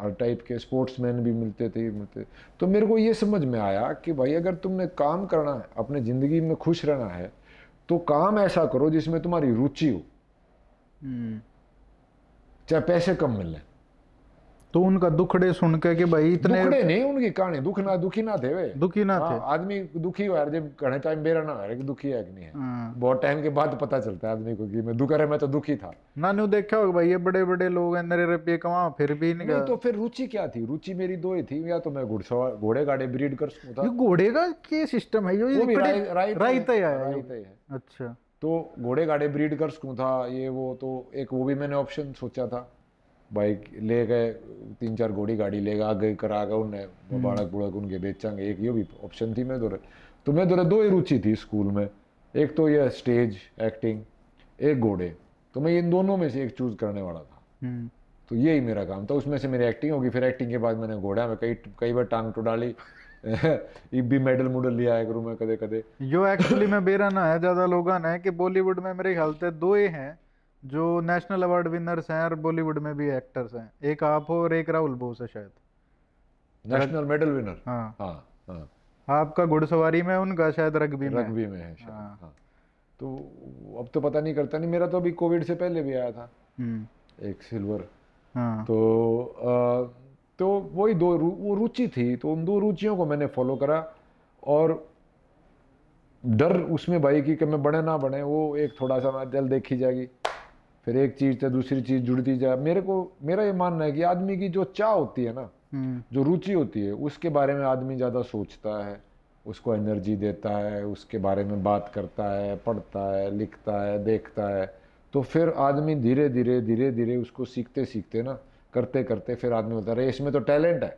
हर टाइप के स्पोर्ट्समैन भी मिलते थे मिलते तो मेरे को ये समझ में आया कि भाई अगर तुमने काम करना है अपने ज़िंदगी में खुश रहना है तो काम ऐसा करो जिसमें तुम्हारी रुचि हो हम्म। चाहे पैसे कम मिल तो उनका दुखड़े सुन के कि भाई इतने दुखड़े नहीं उनकी कहानी दुख ना दुखी ना थे वे दुखी ना थे हाँ, आदमी दुखी हुआ जब घने टाइम बेरा ना हो दुखी है कि नहीं है हाँ। बहुत टाइम के बाद पता चलता है आदमी को कि मैं दुखर है मैं तो दुखी था ना नानू देखा होगा भाई ये बड़े बड़े लोग हैं नरे रुपये कमा फिर भी नहीं, नहीं तो फिर रुचि क्या थी रुचि मेरी दो ही थी या तो मैं घुड़सवार घोड़े गाड़े ब्रीड कर सकता था घोड़े का क्या सिस्टम है अच्छा तो घोड़े गाड़े ब्रीड कर सकूँ था ये वो तो एक वो भी मैंने ऑप्शन सोचा था बाइक ले गए तीन चार घोड़ी गाड़ी ले गए गए उन्हें हम्म। बाड़क बुड़क उनके बेचेंगे एक ये भी ऑप्शन थी मैं दोरे तो मैं दोरे दो ही रुचि थी स्कूल में एक तो यह स्टेज एक्टिंग एक घोड़े तो मैं इन दोनों में से एक चूज करने वाला था हम्म। तो यही मेरा काम था उसमें से मेरी एक्टिंग होगी फिर एक्टिंग के बाद मैंने घोड़ा में कई कई बार टांग टू तो डाली भी मेडल मुडल लिया है करूँ मैं कदे कदे जो एक्चुअली मैं बेरा ना है ज़्यादा लोग है कि बॉलीवुड में मेरे ख्याल दो ही हैं जो नेशनल अवार्ड विनर्स हैं और बॉलीवुड में भी एक्टर्स हैं एक आप हो और एक राहुल बोस है शायद नेशनल मेडल विनर हाँ हाँ हाँ आपका घुड़सवारी में उनका शायद रग्बी में रग्बी में है शायद हाँ।, हाँ।, तो अब तो पता नहीं करता नहीं मेरा तो अभी कोविड से पहले भी आया था हम्म। एक सिल्वर हाँ। तो आ, तो वही दो वो रुचि थी तो उन दो रुचियों को मैंने फॉलो करा और डर उसमें भाई कि मैं बने ना बने वो एक थोड़ा सा जल्द जल देखी जाएगी फिर एक चीज से दूसरी चीज जुड़ती जाए मेरे को मेरा ये मानना है कि आदमी की जो चाह होती है ना हम्म। जो रुचि होती है उसके बारे में आदमी ज़्यादा सोचता है उसको एनर्जी देता है उसके बारे में बात करता है पढ़ता है लिखता है देखता है तो फिर आदमी धीरे धीरे धीरे धीरे उसको सीखते सीखते ना करते करते फिर आदमी बता रहे इसमें तो टैलेंट है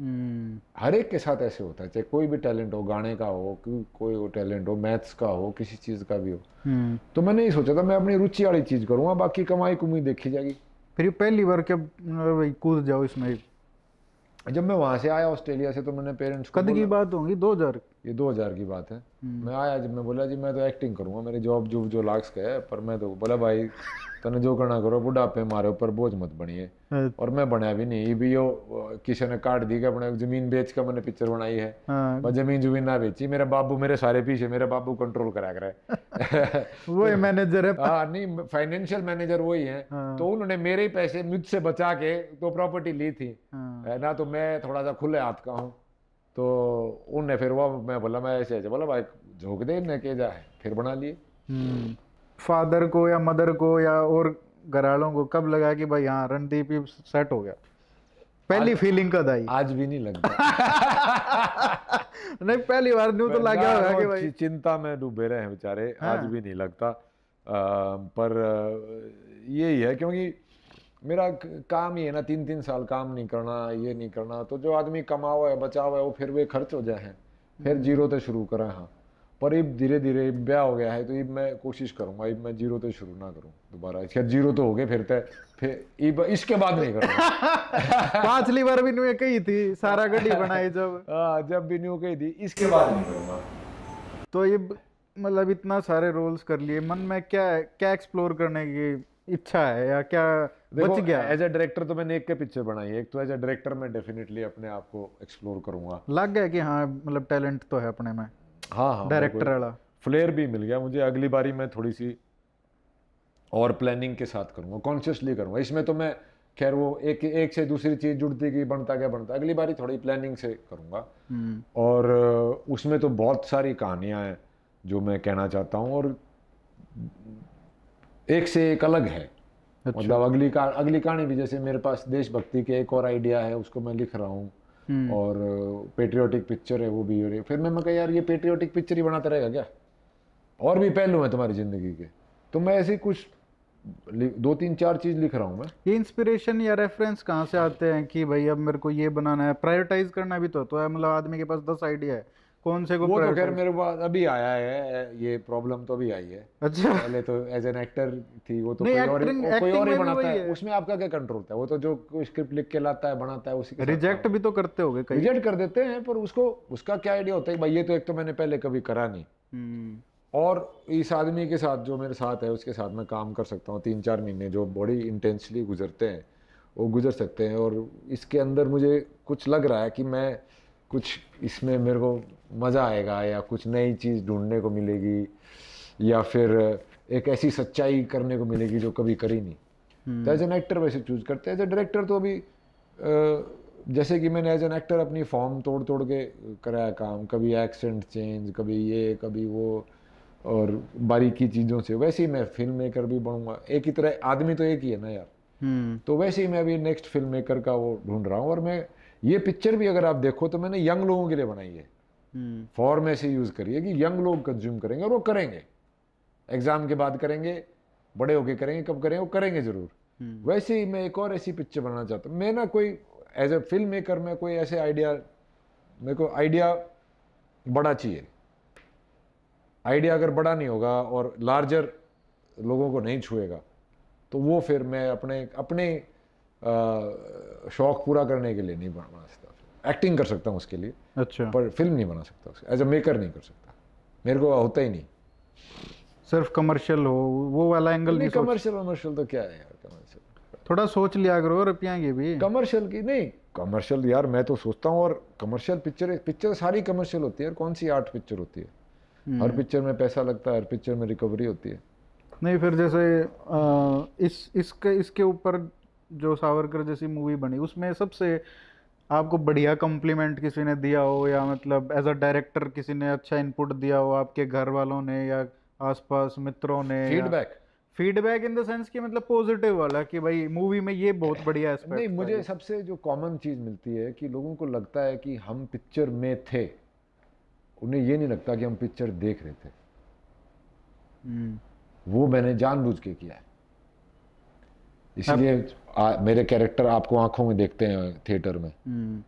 हम्म। हर एक के साथ ऐसे होता है चाहे कोई भी टैलेंट हो गाने का हो कोई वो टैलेंट हो मैथ्स का हो किसी चीज का भी हो हम्म। तो मैंने ये सोचा था मैं अपनी रुचि वाली चीज करूंगा बाकी कमाई कुमाई देखी जाएगी फिर पहली बार क्या कूद जाओ इसमें जब मैं वहां से आया ऑस्ट्रेलिया से तो मैंने पेरेंट्स कद की बात होगी दो हजार ये 2000 की बात है हम्म। मैं आया जब मैं बोला जी मैं तो एक्टिंग करूंगा मेरे जॉब जो जो लाख का है पर मैं तो बोला भाई तने जो करना करो बुढ़ापे मारे ऊपर बोझ मत बनिए अच्छा। और मैं बनाया भी नहीं ये भी यो किसी ने काट दी अपने जमीन बेच कर मैंने पिक्चर बनाई है मैं हाँ। जमीन जमीन ना बेची मेरा बाबू मेरे सारे पीछे मेरा बाबू कंट्रोल करा कर वो मैनेजर तो- है हाँ नहीं फाइनेंशियल मैनेजर वही है हाँ। तो उन्होंने मेरे पैसे मुझसे बचा के तो प्रॉपर्टी ली थी हाँ। ना तो मैं थोड़ा सा खुले हाथ का हूँ तो उनने फिर वो मैं बोला मैं ऐसे ऐसे बोला भाई झोंक दे इनने के जाए फिर बना लिए हम्म। फादर को या मदर को या और घरालों को कब लगा कि भाई हाँ रणदीप ही सेट हो गया पहली आज, फीलिंग कद आई आज भी नहीं लगता नहीं पहली बार न्यू तो लगा होगा कि भाई चिंता में डूबे रहे हैं बेचारे हाँ। आज भी नहीं लगता आ, पर यही है क्योंकि मेरा काम ही है ना तीन तीन साल काम नहीं करना ये नहीं करना तो जो आदमी कमा हुआ है बचा हुआ है वो फिर वे खर्च हो जाए फिर जीरो हम्म। तो शुरू करा हाँ पर इब धीरे धीरे ब्याह हो गया है तो इब मैं कोशिश करूंगा इब मैं जीरो तो शुरू ना करूं दोबारा इसके जीरो तो हो गए फिर तय तो, फिर इब इसके बाद नहीं करूंगा पांचली बार भी न्यू कही थी सारा गड्ढी बनाई जब आ, हाँ, जब भी न्यू कही थी इसके बाद नहीं करूंगा तो ये मतलब इतना सारे रोल्स कर लिए मन में क्या क्या एक्सप्लोर करने की इच्छा है या क्या बच गया एज ए डायरेक्टर तो मैंने एक के पिक्चर बनाई एक तो एज ए डायरेक्टर मैं डेफिनेटली अपने आप को एक्सप्लोर करूंगा लग गया कि हाँ मतलब टैलेंट तो है अपने में हाँ हाँ डायरेक्टर वाला फ्लेयर भी मिल गया मुझे अगली बारी मैं थोड़ी सी और प्लानिंग के साथ करूंगा कॉन्शियसली करूंगा इसमें तो मैं खैर वो एक एक से दूसरी चीज़ जुड़ती गई बनता गया बनता अगली बारी थोड़ी प्लानिंग से करूंगा हम्म। और उसमें तो बहुत सारी कहानियां हैं जो मैं कहना चाहता हूं और एक से एक अलग है मतलब अच्छा। मतलब अगली का अगली कहानी भी जैसे मेरे पास देशभक्ति के एक और आइडिया है उसको मैं लिख रहा हूँ हम्म। और पेट्रियोटिक पिक्चर है वो भी हो रही है फिर मैं कह यार ये पेट्रियोटिक पिक्चर ही बनाता रहेगा क्या और भी पहलू है तुम्हारी ज़िंदगी के तो मैं ऐसे कुछ दो तीन चार चीज़ लिख रहा हूँ मैं ये इंस्पिरेशन या रेफरेंस कहाँ से आते हैं कि भाई अब मेरे को ये बनाना है प्रायोरिटाइज करना भी तो, तो है मतलब आदमी के पास दस आइडिया है कौन से को वो तो खैर मेरे पास अभी आया है ये प्रॉब्लम तो अभी आई है अच्छा पहले तो एज एन एक्टर थी वो तो कोई और कोई और ही बनाता है उसमें आपका क्या कंट्रोल था वो तो जो स्क्रिप्ट लिख के लाता है बनाता है उसी रिजेक्ट भी तो करते हो गए रिजेक्ट कर देते हैं पर उसको उसका क्या आइडिया होता है भाई ये तो एक तो मैंने पहले कभी करा नहीं हम्म। और इस आदमी के साथ जो मेरे साथ है उसके साथ मैं काम कर सकता हूँ तीन चार महीने जो बड़ी इंटेंसली गुजरते हैं वो गुजर सकते हैं और इसके अंदर मुझे कुछ लग रहा है कि मैं कुछ इसमें मेरे को मज़ा आएगा या कुछ नई चीज़ ढूंढने को मिलेगी या फिर एक ऐसी सच्चाई करने को मिलेगी जो कभी करी नहीं हम्म। तो एज एन एक्टर वैसे चूज करते हैं एज ए डायरेक्टर तो अभी जैसे कि मैंने एज एन एक्टर अपनी फॉर्म तोड़ तोड़ के कराया काम कभी एक्सेंट चेंज कभी ये कभी वो और बारीकी चीज़ों से वैसे ही मैं फिल्म मेकर भी बनूंगा एक ही तरह आदमी तो एक ही है ना यार हम्म। तो वैसे ही मैं अभी नेक्स्ट फिल्म मेकर का वो ढूंढ रहा हूँ और मैं ये पिक्चर भी अगर आप देखो तो मैंने यंग लोगों के लिए बनाई है फॉर्म ऐसे यूज़ करिए कि यंग लोग कंज्यूम करेंगे और वो करेंगे एग्ज़ाम के बाद करेंगे बड़े होके करेंगे कब करेंगे वो करेंगे ज़रूर हम्म। वैसे ही मैं एक और ऐसी पिक्चर बनाना चाहता हूँ मैं ना कोई एज ए फिल्म मेकर में कोई ऐसे आइडिया मेरे को आइडिया बड़ा चाहिए आइडिया अगर बड़ा नहीं होगा और लार्जर लोगों को नहीं छुएगा तो वो फिर मैं अपने अपने शौक पूरा करने के लिए नहीं बना सकता एक्टिंग कर सकता हूँ उसके लिए अच्छा पर फिल्म नहीं बना सकता उसके एज अ मेकर नहीं कर सकता मेरे को होता ही नहीं सिर्फ कमर्शियल हो वो वाला एंगल नहीं कमर्शियल कमर्शियल तो क्या है यार कमर्शियल थोड़ा सोच लिया करो रुपया रुपयांगे भी कमर्शियल की नहीं कमर्शियल यार मैं तो सोचता हूँ और कमर्शियल पिक्चर पिक्चर सारी कमर्शियल होती है और कौन सी आर्ट पिक्चर होती है हम्म। हर पिक्चर में पैसा लगता है हर पिक्चर में रिकवरी होती है नहीं फिर जैसे आ, इस इसके इसके ऊपर जो सावरकर जैसी मूवी बनी उसमें सबसे आपको बढ़िया कॉम्प्लीमेंट किसी ने दिया हो या मतलब एज अ डायरेक्टर किसी ने अच्छा इनपुट दिया हो आपके घर वालों ने या आसपास मित्रों ने feedback feedback in the sense कि मतलब पॉजिटिव वाला कि भाई मूवी में ये बहुत बढ़िया एस्पेक्ट नहीं मुझे सबसे जो कॉमन चीज़ मिलती है कि लोगों को लगता है कि हम पिक्चर में थे उन्हें ये नहीं लगता कि हम पिक्चर देख रहे थे हम्म। वो मैंने जानबूझ के किया है इसीलिए हाँ। मेरे कैरेक्टर आपको आंखों में देखते हैं थिएटर में हम्म।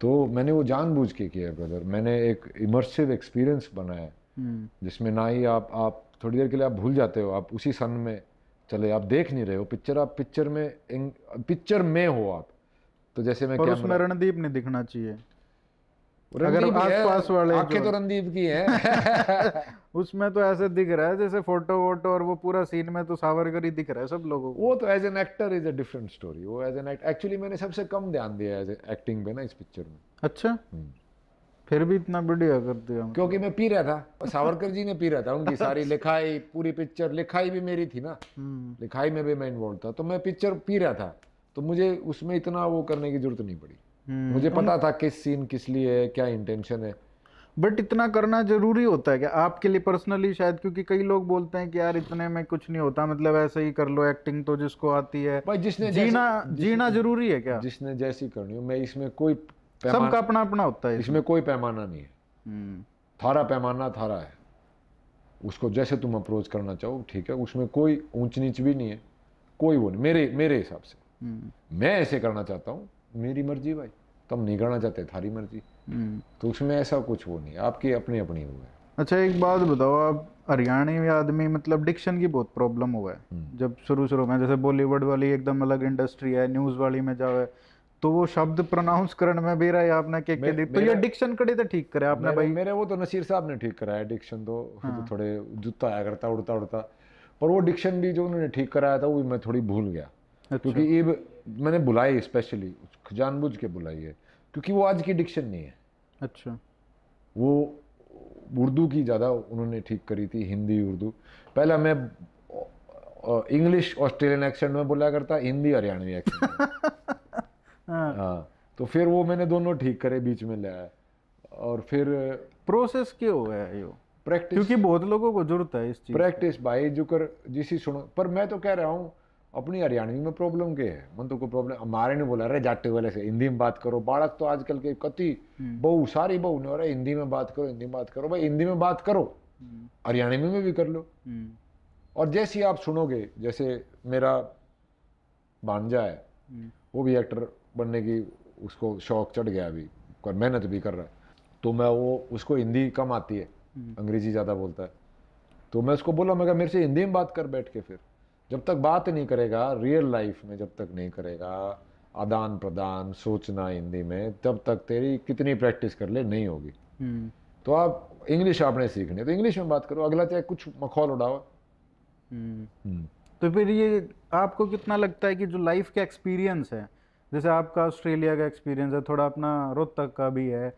तो मैंने वो जानबूझ के किया ब्रदर मैंने एक इमर्सिव एक्सपीरियंस बनाया हम्म। जिसमें ना ही आप आप थोड़ी देर के लिए आप भूल जाते हो आप उसी सन में चले आप देख नहीं रहे हो पिक्चर आप पिक्चर में पिक्चर में हो आप तो जैसे मैं और उसमें रणदीप नहीं दिखना चाहिए अगर आसपास वाले आंखें तो रणदीप की है उसमें तो ऐसे दिख रहा है जैसे फोटो वोटो और वो पूरा सीन में तो सावरकर ही दिख रहा है सब लोगों को वो तो as an actor is a different story वो एज एन एक्ट एक्चुअली मैंने सबसे कम ध्यान दिया एज एक्टिंग पे ना इस पिक्चर में अच्छा हम्म। फिर भी इतना बढ़िया कर दिया मतलब। क्योंकि मैं पी रहा था सावरकर जी ने पी रहा था उनकी सारी लिखाई पूरी पिक्चर लिखाई भी मेरी थी ना हम्म। लिखाई में भी मैं इन्वॉल्व था तो मैं पिक्चर पी रहा था तो मुझे उसमें इतना वो करने की जरूरत नहीं पड़ी हम्म। मुझे पता था किस सीन किस लिए है क्या इंटेंशन है बट इतना करना जरूरी होता है क्या आपके लिए पर्सनली शायद क्योंकि कई लोग बोलते हैं कि यार इतने में कुछ नहीं होता मतलब ऐसे ही कर लो एक्टिंग तो जिसको आती है भाई जिसने जीना जिसने, जीना जरूरी है क्या जिसने जैसी करनी हो मैं इसमें कोई सबका अपना अपना होता है इसमें, इसमें कोई पैमाना नहीं है हम्म। थारा पैमाना थारा है उसको जैसे तुम अप्रोच करना चाहो ठीक है उसमें कोई ऊंच नीच भी नहीं है कोई वो नहीं मेरे मेरे हिसाब से हम्म। मैं ऐसे करना चाहता हूँ मेरी मर्जी भाई तुम नहीं करना चाहते थारी मर्जी हम्म। तो उसमें ऐसा कुछ वो नहीं आपकी अपनी अपनी वो है अच्छा एक बात बताओ आप हरियाणवी आदमी मतलब डिक्शन की बहुत प्रॉब्लम हुआ है हम्म। जब शुरू शुरू में जैसे बॉलीवुड वाली एकदम अलग इंडस्ट्री है न्यूज़ वाली में जाओ तो वो शब्द प्रोनाउंस करने में भी रहा आपने के, के मे, तो ये डिक्शन कड़ी तो ठीक करे आपने मेरे, भाई मेरे वो तो नसीर साहब ने ठीक कराया डिक्शन तो, तो हाँ। तो थोड़े जूता आया करता उड़ता उड़ता पर वो डिक्शन भी जो उन्होंने ठीक कराया था वो मैं थोड़ी भूल गया अच्छा। क्योंकि मैंने बुलाई स्पेशली जानबूझ के बुलाई है क्योंकि वो आज की डिक्शन नहीं है अच्छा वो उर्दू की ज़्यादा उन्होंने ठीक करी थी हिंदी उर्दू पहला मैं इंग्लिश ऑस्ट्रेलियन एक्सेंट में बोला करता हिंदी हरियाणवी एक्सेंट हाँ।, हाँ तो फिर वो मैंने दोनों ठीक करे बीच में आया और फिर प्रोसेस क्यों है यो प्रैक्टिस क्योंकि बहुत लोगों को जरूरत है इस चीज प्रैक्टिस भाई जो कर जिसी सुनो पर मैं तो कह रहा हूँ अपनी हरियाणवी में प्रॉब्लम के है मन तो कोई प्रॉब्लम हमारे ने बोला रहे जाटे वाले से हिंदी में बात करो बाढ़ तो आजकल के कति हम्म। बहु सारी बहू ने अरे हिंदी में बात करो हिंदी में बात करो भाई हिंदी में बात करो हम्म। हरियाणवी में भी कर लो हम्म। और जैसी आप सुनोगे जैसे मेरा भांजा है वो भी एक्टर बनने की उसको शौक चढ़ गया अभी मेहनत भी कर रहा है तो मैं वो उसको हिंदी कम आती है अंग्रेजी ज़्यादा बोलता है तो मैं उसको बोला मैं मेरे से हिंदी में बात कर बैठ के फिर जब तक बात नहीं करेगा रियल लाइफ में जब तक नहीं करेगा आदान प्रदान सोचना हिंदी में तब तक तेरी कितनी प्रैक्टिस कर ले नहीं होगी हम्म। तो आप इंग्लिश आपने सीखनी है तो इंग्लिश में बात करो अगला चाहे कुछ मखौल उड़ाओ हम्म। हम्म। तो फिर ये आपको कितना लगता है कि जो लाइफ का एक्सपीरियंस है जैसे आपका ऑस्ट्रेलिया का एक्सपीरियंस है थोड़ा अपना रोहतक का भी है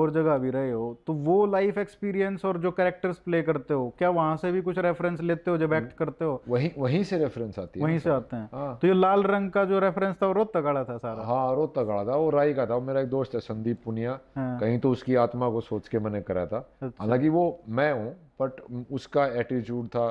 और जगह भी रहे हो तो वो लाइफ एक्सपीरियंस और जो कैरेक्टर्स प्ले करते हो क्या वहां से भी कुछ रेफरेंस लेते हो जब एक्ट हम्म। करते हो वहीं वहीं से रेफरेंस आती है वहीं से आते हैं आ, हाँ। तो ये लाल रंग का जो रेफरेंस था वो रोता गाड़ा था सारा हाँ रोता गाड़ा था वो राई का था मेरा एक दोस्त है संदीप पुनिया हाँ। कहीं तो उसकी आत्मा को सोच के मैंने करा था अच्छा। हालांकि वो मैं हूँ बट उसका एटीट्यूड था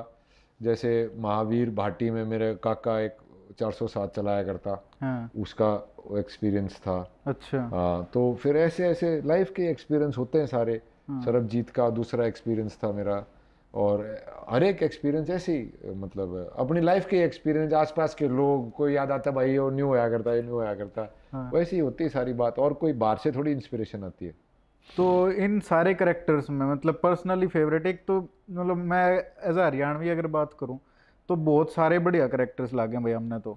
जैसे महावीर भाटी में मेरे काका एक चार सौ सात चलाया करता हाँ। उसका एक्सपीरियंस था अच्छा आ, हाँ, तो फिर ऐसे ऐसे लाइफ के एक्सपीरियंस होते हैं सारे हाँ। सरबजीत का दूसरा एक्सपीरियंस था मेरा और हर एक एक्सपीरियंस ऐसी मतलब अपनी लाइफ के एक्सपीरियंस आसपास के लोग कोई याद आता भाई वो न्यू होया करता है न्यू होया करता हाँ। वैसे ही होती है सारी बात और कोई बाहर से थोड़ी इंस्पिरेशन आती है तो इन सारे करेक्टर्स में मतलब पर्सनली फेवरेट एक तो मतलब मैं एज अ हरियाणवी अगर बात करूँ तो बहुत सारे बढ़िया करेक्टर्स लागे भाई हमने तो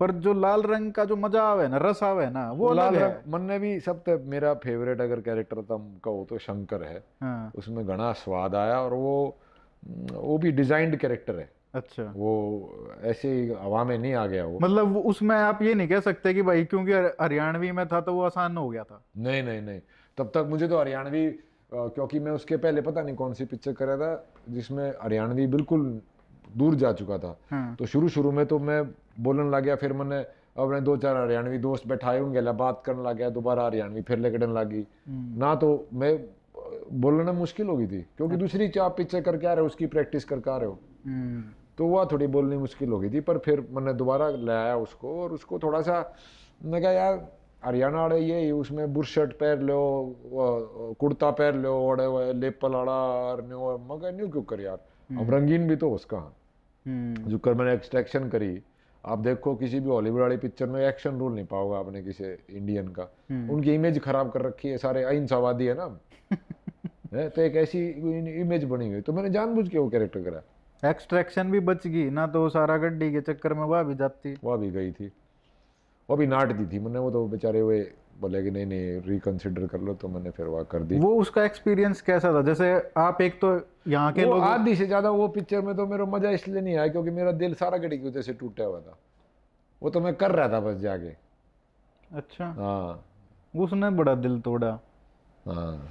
पर जो लाल रंग का जो मजा आवे ना रस आवे ना वो लाल रंग मन ने भी सब तक मेरा फेवरेट अगर कैरेक्टर तम तो कहो तो शंकर है हाँ। उसमें घना स्वाद आया और वो वो भी डिजाइंड कैरेक्टर है अच्छा वो ऐसे ही हवा में नहीं आ गया वो मतलब उसमें आप ये नहीं कह सकते कि भाई क्योंकि हरियाणवी में था तो वो आसान हो गया था नहीं नहीं नहीं तब तक मुझे तो हरियाणवी क्योंकि मैं उसके पहले पता नहीं कौन सी पिक्चर कर रहा था जिसमें हरियाणवी बिल्कुल दूर जा चुका था हाँ। तो शुरू शुरू में तो मैं बोलने लग गया फिर मैंने अपने दो चार हरियाणवी दोस्त बैठाए उनके लिए बात करने लग गया दोबारा हरियाणवी फिर लग गई हम्म। ना तो मैं बोलना मुश्किल हो गई थी क्योंकि हाँ। दूसरी चाप पीछे करके आ रहे हो उसकी प्रैक्टिस करके आ रहे हो हम्म। तो वह थोड़ी बोलनी मुश्किल हो गई थी पर फिर मैंने दोबारा ले आया उसको और उसको थोड़ा सा मैं कहा यार हरियाणा वाले ये उसमें बुर शर्ट पहन लो कुर्ता पहन लो और लेपल आड़ा और मैं न्यू क्यों कर यार हम्म। अब रंगीन भी तो उसका हम्म। जो मैंने एक्सट्रैक्शन करी आप देखो किसी भी हॉलीवुड वाली पिक्चर में एक्शन रोल नहीं पाओगे आपने किसी इंडियन का हम्म। उनकी इमेज खराब कर रखी है सारे अहिंसावादी है ना है तो एक ऐसी इमेज बनी हुई तो मैंने जानबूझ के वो कैरेक्टर करा एक्सट्रैक्शन भी बच गई ना तो सारा गड्डी के चक्कर में वह भी जाती वह भी गई थी वह भी नाट दी थी मैंने वो तो बेचारे हुए बोले कि नहीं नहीं रिकंसिडर कर लो तो मैंने फिर वाह कर दी वो उसका एक्सपीरियंस कैसा था जैसे आप एक तो यहाँ के लोग आधी से ज़्यादा वो पिक्चर में तो मेरा मज़ा इसलिए नहीं आया क्योंकि मेरा दिल सारा गड़ी की वजह से टूटा हुआ था वो तो मैं कर रहा था बस जाके अच्छा हाँ उसने बड़ा दिल तोड़ा हाँ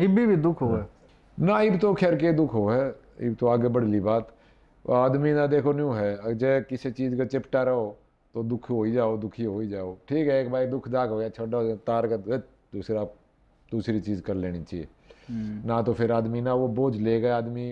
इबी भी दुख हुआ हाँ। ना इब तो खैर के दुख हुआ है इब तो आगे बढ़ ली बात आदमी ना देखो न्यू है जय किसी चीज़ का चिपटा रहो तो दुख हो ही जाओ दुखी हो ही जाओ ठीक है एक बार दुख दाग हो गया छोटा तार का दूसरा दूसरी चीज़ कर लेनी चाहिए हम्म। ना तो फिर आदमी ना वो बोझ ले गए आदमी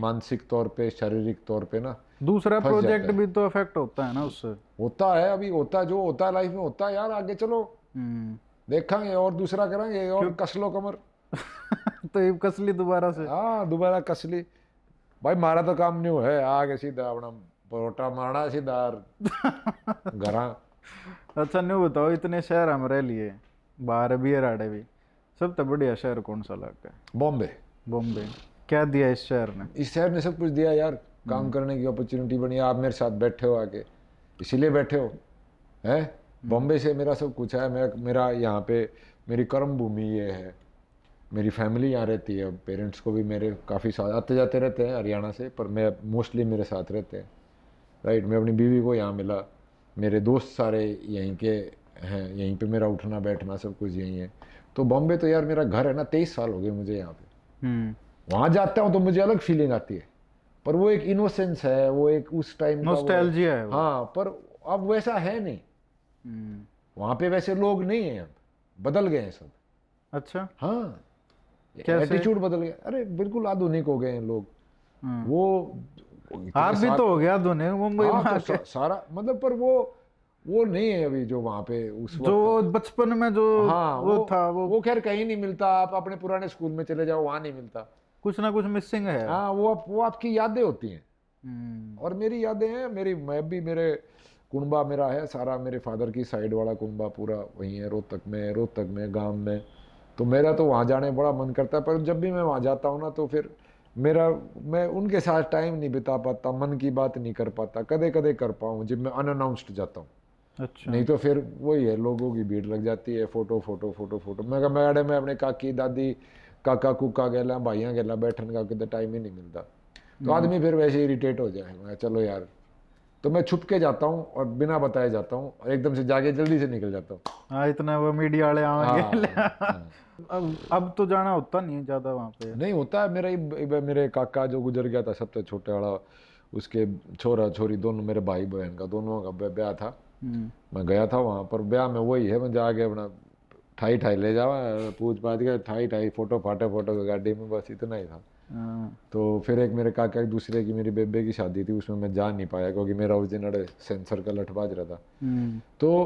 मानसिक तौर पे शारीरिक तौर पे ना दूसरा प्रोजेक्ट भी तो अफेक्ट होता है ना उससे होता है अभी होता है जो होता है लाइफ में होता है यार आगे चलो हम्म। देखेंगे और दूसरा करेंगे और कस लो कमर तो ये कस दोबारा से हाँ दोबारा कसली भाई मारा तो काम नहीं हुआ है आगे सीधा अपना परोटा मारना सी दार अच्छा न्यू बताओ इतने शहर हमारे लिए बाहर भी है राडे भी सब तो बढ़िया शहर कौन सा लगता है बॉम्बे बॉम्बे क्या दिया इस शहर ने इस शहर ने सब कुछ दिया यार काम करने की अपॉर्चुनिटी बनी आप मेरे साथ बैठे हो आके इसीलिए बैठे हो हैं बॉम्बे से मेरा सब कुछ है मैं मेरा यहाँ पे मेरी कर्म भूमि ये है मेरी फैमिली यहाँ रहती है पेरेंट्स को भी मेरे काफ़ी साथ आते जाते रहते हैं हरियाणा से पर मैं मोस्टली मेरे साथ रहते हैं राइट मैं अपनी बीवी को यहाँ मिला मेरे दोस्त सारे यहीं के हैं यहीं पे मेरा उठना बैठना सब कुछ यहीं है तो बॉम्बे तो यार मेरा घर है ना तेईस साल हो गए मुझे यहाँ पे हम्म। वहाँ जाता हूँ तो मुझे अलग फीलिंग आती है पर वो एक इनोसेंस है वो एक उस टाइम है हाँ पर अब वैसा है नहीं हम्म। वहाँ पे वैसे लोग नहीं है अब बदल गए हैं सब अच्छा हाँ एटीट्यूड बदल गया अरे बिल्कुल आधुनिक हो गए हैं लोग हाँ। वो आप हाँ, भी तो हो गया दोनों मुंबई में तो सारा मतलब पर वो वो नहीं है अभी जो वहाँ पे उस जो बचपन में जो हाँ वो, वो था वो वो खैर कहीं नहीं मिलता आप अपने पुराने स्कूल में चले जाओ वहाँ नहीं मिलता कुछ ना कुछ मिसिंग है हाँ वो आप, वो आपकी यादें होती हैं हम्म। और मेरी यादें हैं मेरी मैं भी मेरे कुंबा मेरा है सारा मेरे फादर की साइड वाला कुंबा पूरा वहीं है रोहतक में रोहतक में गाँव में तो मेरा तो वहाँ जाने बड़ा मन करता है पर जब भी मैं वहाँ जाता हूँ ना तो फिर मेरा मैं उनके साथ टाइम नहीं बिता पाता मन की बात नहीं कर पाता कदे कदे कर पाऊँ जब मैं अनअनाउंस्ड जाता हूँ अच्छा नहीं तो फिर वही है लोगों की भीड़ लग जाती है फोटो फोटो फोटो फोटो मैं कहा मैडम मैं, अपने काकी दादी काका कुका गहला भाइया गहला बैठन का कितने तो टाइम ही नहीं मिलता तो हम्म। आदमी फिर वैसे इरिटेट हो जाए मैं चलो यार तो मैं छुप के जाता हूँ और बिना बताए जाता हूँ और एकदम से जाके जल्दी से निकल जाता हूँ हाँ इतना वो मीडिया वाले आएंगे हाँ, हाँ, हाँ। अब अब तो जाना होता नहीं है ज़्यादा वहाँ पे नहीं होता है मेरा ही मेरे काका जो गुजर गया था सबसे छोटे वाला उसके छोरा छोरी दोनों मेरे भाई बहन का दोनों का ब्याह था हम्म। मैं गया था वहाँ पर ब्याह में वही है मैं जाके अपना ठाई ठाई ले जावा पूछ पाछ के ठाई ठाई फोटो फाटे फोटो गाड़ी में बस इतना ही था तो फिर एक मेरे काका एक दूसरे की मेरी बेबे की शादी थी उसमें मैं जा नहीं पाया क्योंकि मेरा उस दिन सेंसर का लठबाज रहा था हम्म। तो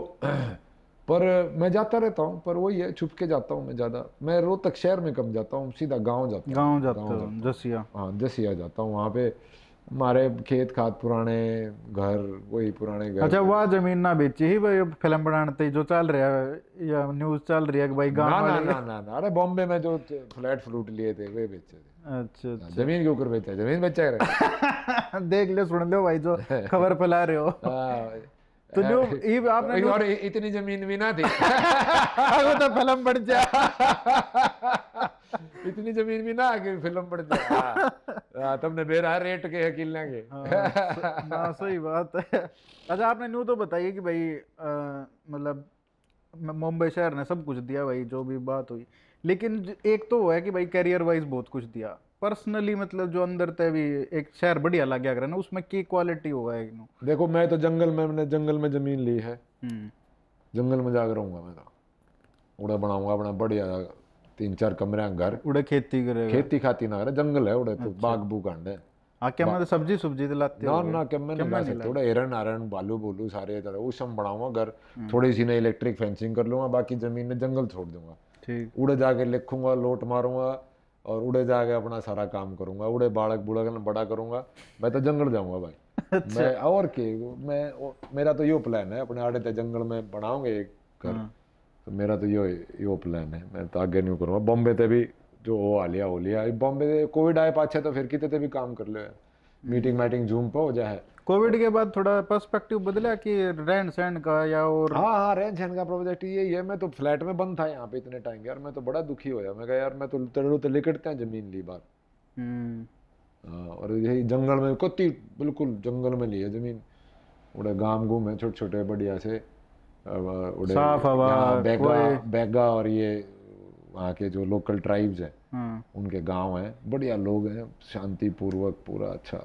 पर मैं जाता रहता हूँ पर वही है छुप के जाता हूँ मैं ज़्यादा मैं रोहतक शहर में कम जाता हूँ सीधा गाँव जाता हूँ गाँव जाता हूँ जसिया हाँ जसिया जाता हूँ वहाँ पे हमारे खेत खाद पुराने घर वही पुराने घर अच्छा वह जमीन ना बेची ही भाई फिल्म बनाने जो चल रहा है या न्यूज़ चल रही है कि भाई गांव ना ना ना ना अरे बॉम्बे में जो फ्लैट फ्लूट लिए थे वे बेचे थे अच्छा अच्छा जमीन के ऊपर बेचा जमीन बेचा कर देख लो सुन लो भाई जो खबर फैला रहे हो तो जो ये आपने और इतनी जमीन भी ना थी वो तो फिल्म बन जा इतनी जमीन भी ना कि फिल्म पड़ जाए तो। हाँ, हाँ, तुमने बेरा रेट के है किलने के हाँ, सही बात है अच्छा आपने न्यू तो बताइए कि भाई मतलब मुंबई शहर ने सब कुछ दिया भाई जो भी बात हुई लेकिन एक तो है कि भाई करियर वाइज बहुत कुछ दिया पर्सनली मतलब जो अंदर तय भी एक शहर बढ़िया लग गया करे ना उसमें की क्वालिटी होगा एक देखो मैं तो जंगल में मैंने जंगल में जमीन ली है हम्म। जंगल में जाकर रहूंगा मैं तो उड़ा बनाऊंगा अपना बढ़िया तीन चार कमरे घर उड़े खेती करे खेती खाती ना करे जंगल है उड़े तो अच्छा। बाग बूग आंडे आके हाँ, में तो सब्जी सब्जी दिलाते तो ना ना के में नहीं ला सकते थोड़ा एरन आरन बालू बोलू सारे तरह वो सब बढ़ाऊंगा घर हम्म। थोड़ी सी ना इलेक्ट्रिक फेंसिंग कर लूंगा बाकी जमीन में जंगल छोड़ दूंगा ठीक उड़े जाके लिखूंगा लोट मारूंगा और उड़े जाके अपना सारा काम करूंगा उड़े बालक बुढ़क बड़ा करूंगा मैं तो जंगल जाऊंगा भाई अच्छा। मैं और के मैं मेरा तो यो प्लान है अपने आड़े जंगल में बनाऊंगे एक घर हाँ। तो मेरा तो यो यो प्लान है मैं तो आगे नहीं करूँगा बॉम्बे ते भी जो हो आलिया हो लिया बॉम्बे से कोविड आए पाछे तो फिर कितने ते भी काम कर लो मीटिंग मैटिंग जूम पर हो जाए कोविड के बाद थोड़ा पर्सपेक्टिव बदला कि रहन सहन का या और हाँ हाँ रहन सहन का प्रोजेक्ट ये है मैं तो फ्लैट में बंद था यहाँ पे इतने टाइम यार मैं तो बड़ा दुखी होया मैं कहा यार मैं तो तेरू तो लिकटते हैं जमीन ली बार हम्म। हाँ और यही जंगल में कुत्ती बिल्कुल जंगल में ली है जमीन उड़े गांव घूमे छोटे छोटे बढ़िया से साफ हवा बैगा, बैगा और ये वहाँ के जो लोकल ट्राइब्स हैं हाँ। उनके गांव हैं बढ़िया लोग हैं शांतिपूर्वक पूरा अच्छा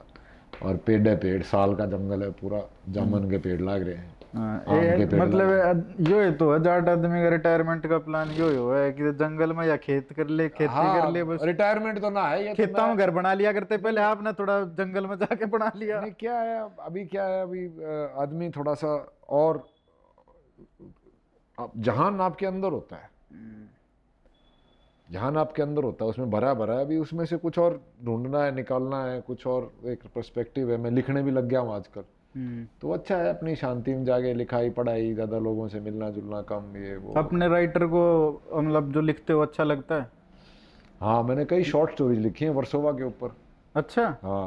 और पेड़ है पेड़ साल का जंगल है पूरा जामुन के पेड़ लाग रहे हैं हाँ, मतलब यो तो है तो हजार आदमी का रिटायरमेंट का प्लान यो यो है कि जंगल में या खेत कर ले खेती हाँ, कर ले बस रिटायरमेंट तो ना है तो खेतों तो में घर बना लिया करते पहले आपने थोड़ा जंगल में जाके बना लिया नहीं क्या है अभी क्या है अभी आदमी थोड़ा सा और आप जहान आपके अंदर होता है जहान आपके अंदर होता है उसमें भरा भरा है अभी उसमें से कुछ और ढूंढना है निकालना है कुछ और एक परस्पेक्टिव है मैं लिखने भी लग गया हूँ आजकल हम्म। तो अच्छा है अपनी शांति में जाके लिखाई पढ़ाई ज्यादा लोगों से मिलना जुलना कम ये वो अपने राइटर को मतलब जो लिखते हो अच्छा लगता है हाँ मैंने कई शॉर्ट स्टोरीज लिखी है वर्सोवा के ऊपर अच्छा हाँ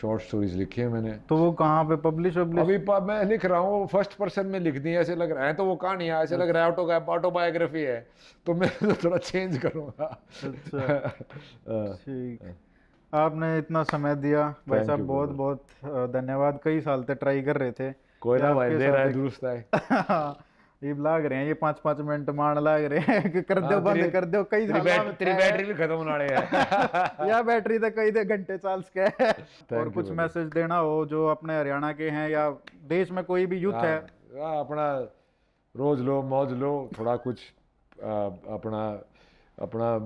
शॉर्ट स्टोरीज लिखी है मैंने तो वो कहाँ पे पब्लिश पब्लिश अभी मैं लिख रहा हूँ फर्स्ट पर्सन में लिख दी ऐसे लग रहा है तो वो कहानी है ऐसे लग रहा है ऑटो ऑटोबायोग्राफी है तो मैं तो थोड़ा चेंज करूँगा अच्छा। हाँ। ठीक हाँ। आपने इतना समय दिया भाई साहब बहुत बहुत धन्यवाद कई साल तक ट्राई कर रहे थे कोई ना भाई दे रहा है दुरुस्त है हाँ। ये लाग रहे हैं ये पांच पांच मिनट मान लाग रहे हैं कि कर दो हाँ, बंद कर दो कई तेरी बैटरी तेरी बैटरी भी खत्म होने है या बैटरी तो कई दे घंटे चाल सके और कुछ मैसेज देना हो जो अपने हरियाणा के हैं या देश में कोई भी यूथ है हाँ, हाँ, अपना रोज लो मौज लो थोड़ा कुछ अपना अपना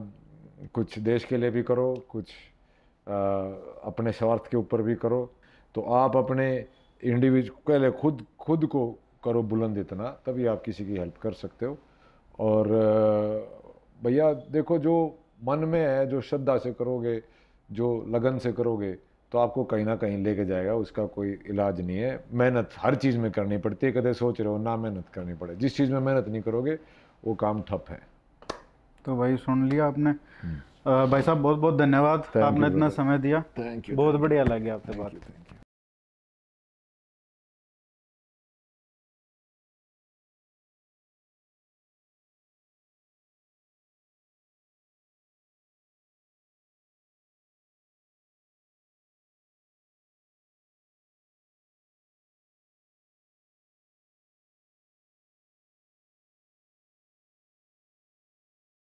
कुछ देश के लिए भी करो कुछ अपने स्वार्थ के ऊपर भी करो तो आप अपने इंडिविजुअल खुद खुद को करो बुलंद इतना तभी आप किसी की हेल्प कर सकते हो और भैया देखो जो मन में है जो श्रद्धा से करोगे जो लगन से करोगे तो आपको कहीं ना कहीं लेके जाएगा उसका कोई इलाज नहीं है मेहनत हर चीज़ में करनी पड़ती है कदे सोच रहे हो ना मेहनत करनी पड़े जिस चीज़ में मेहनत नहीं करोगे वो काम ठप है तो भाई सुन लिया आपने हम्म। भाई साहब बहुत बहुत धन्यवाद आपने इतना समय दिया थैंक यू बहुत बढ़िया लगे आपसे बात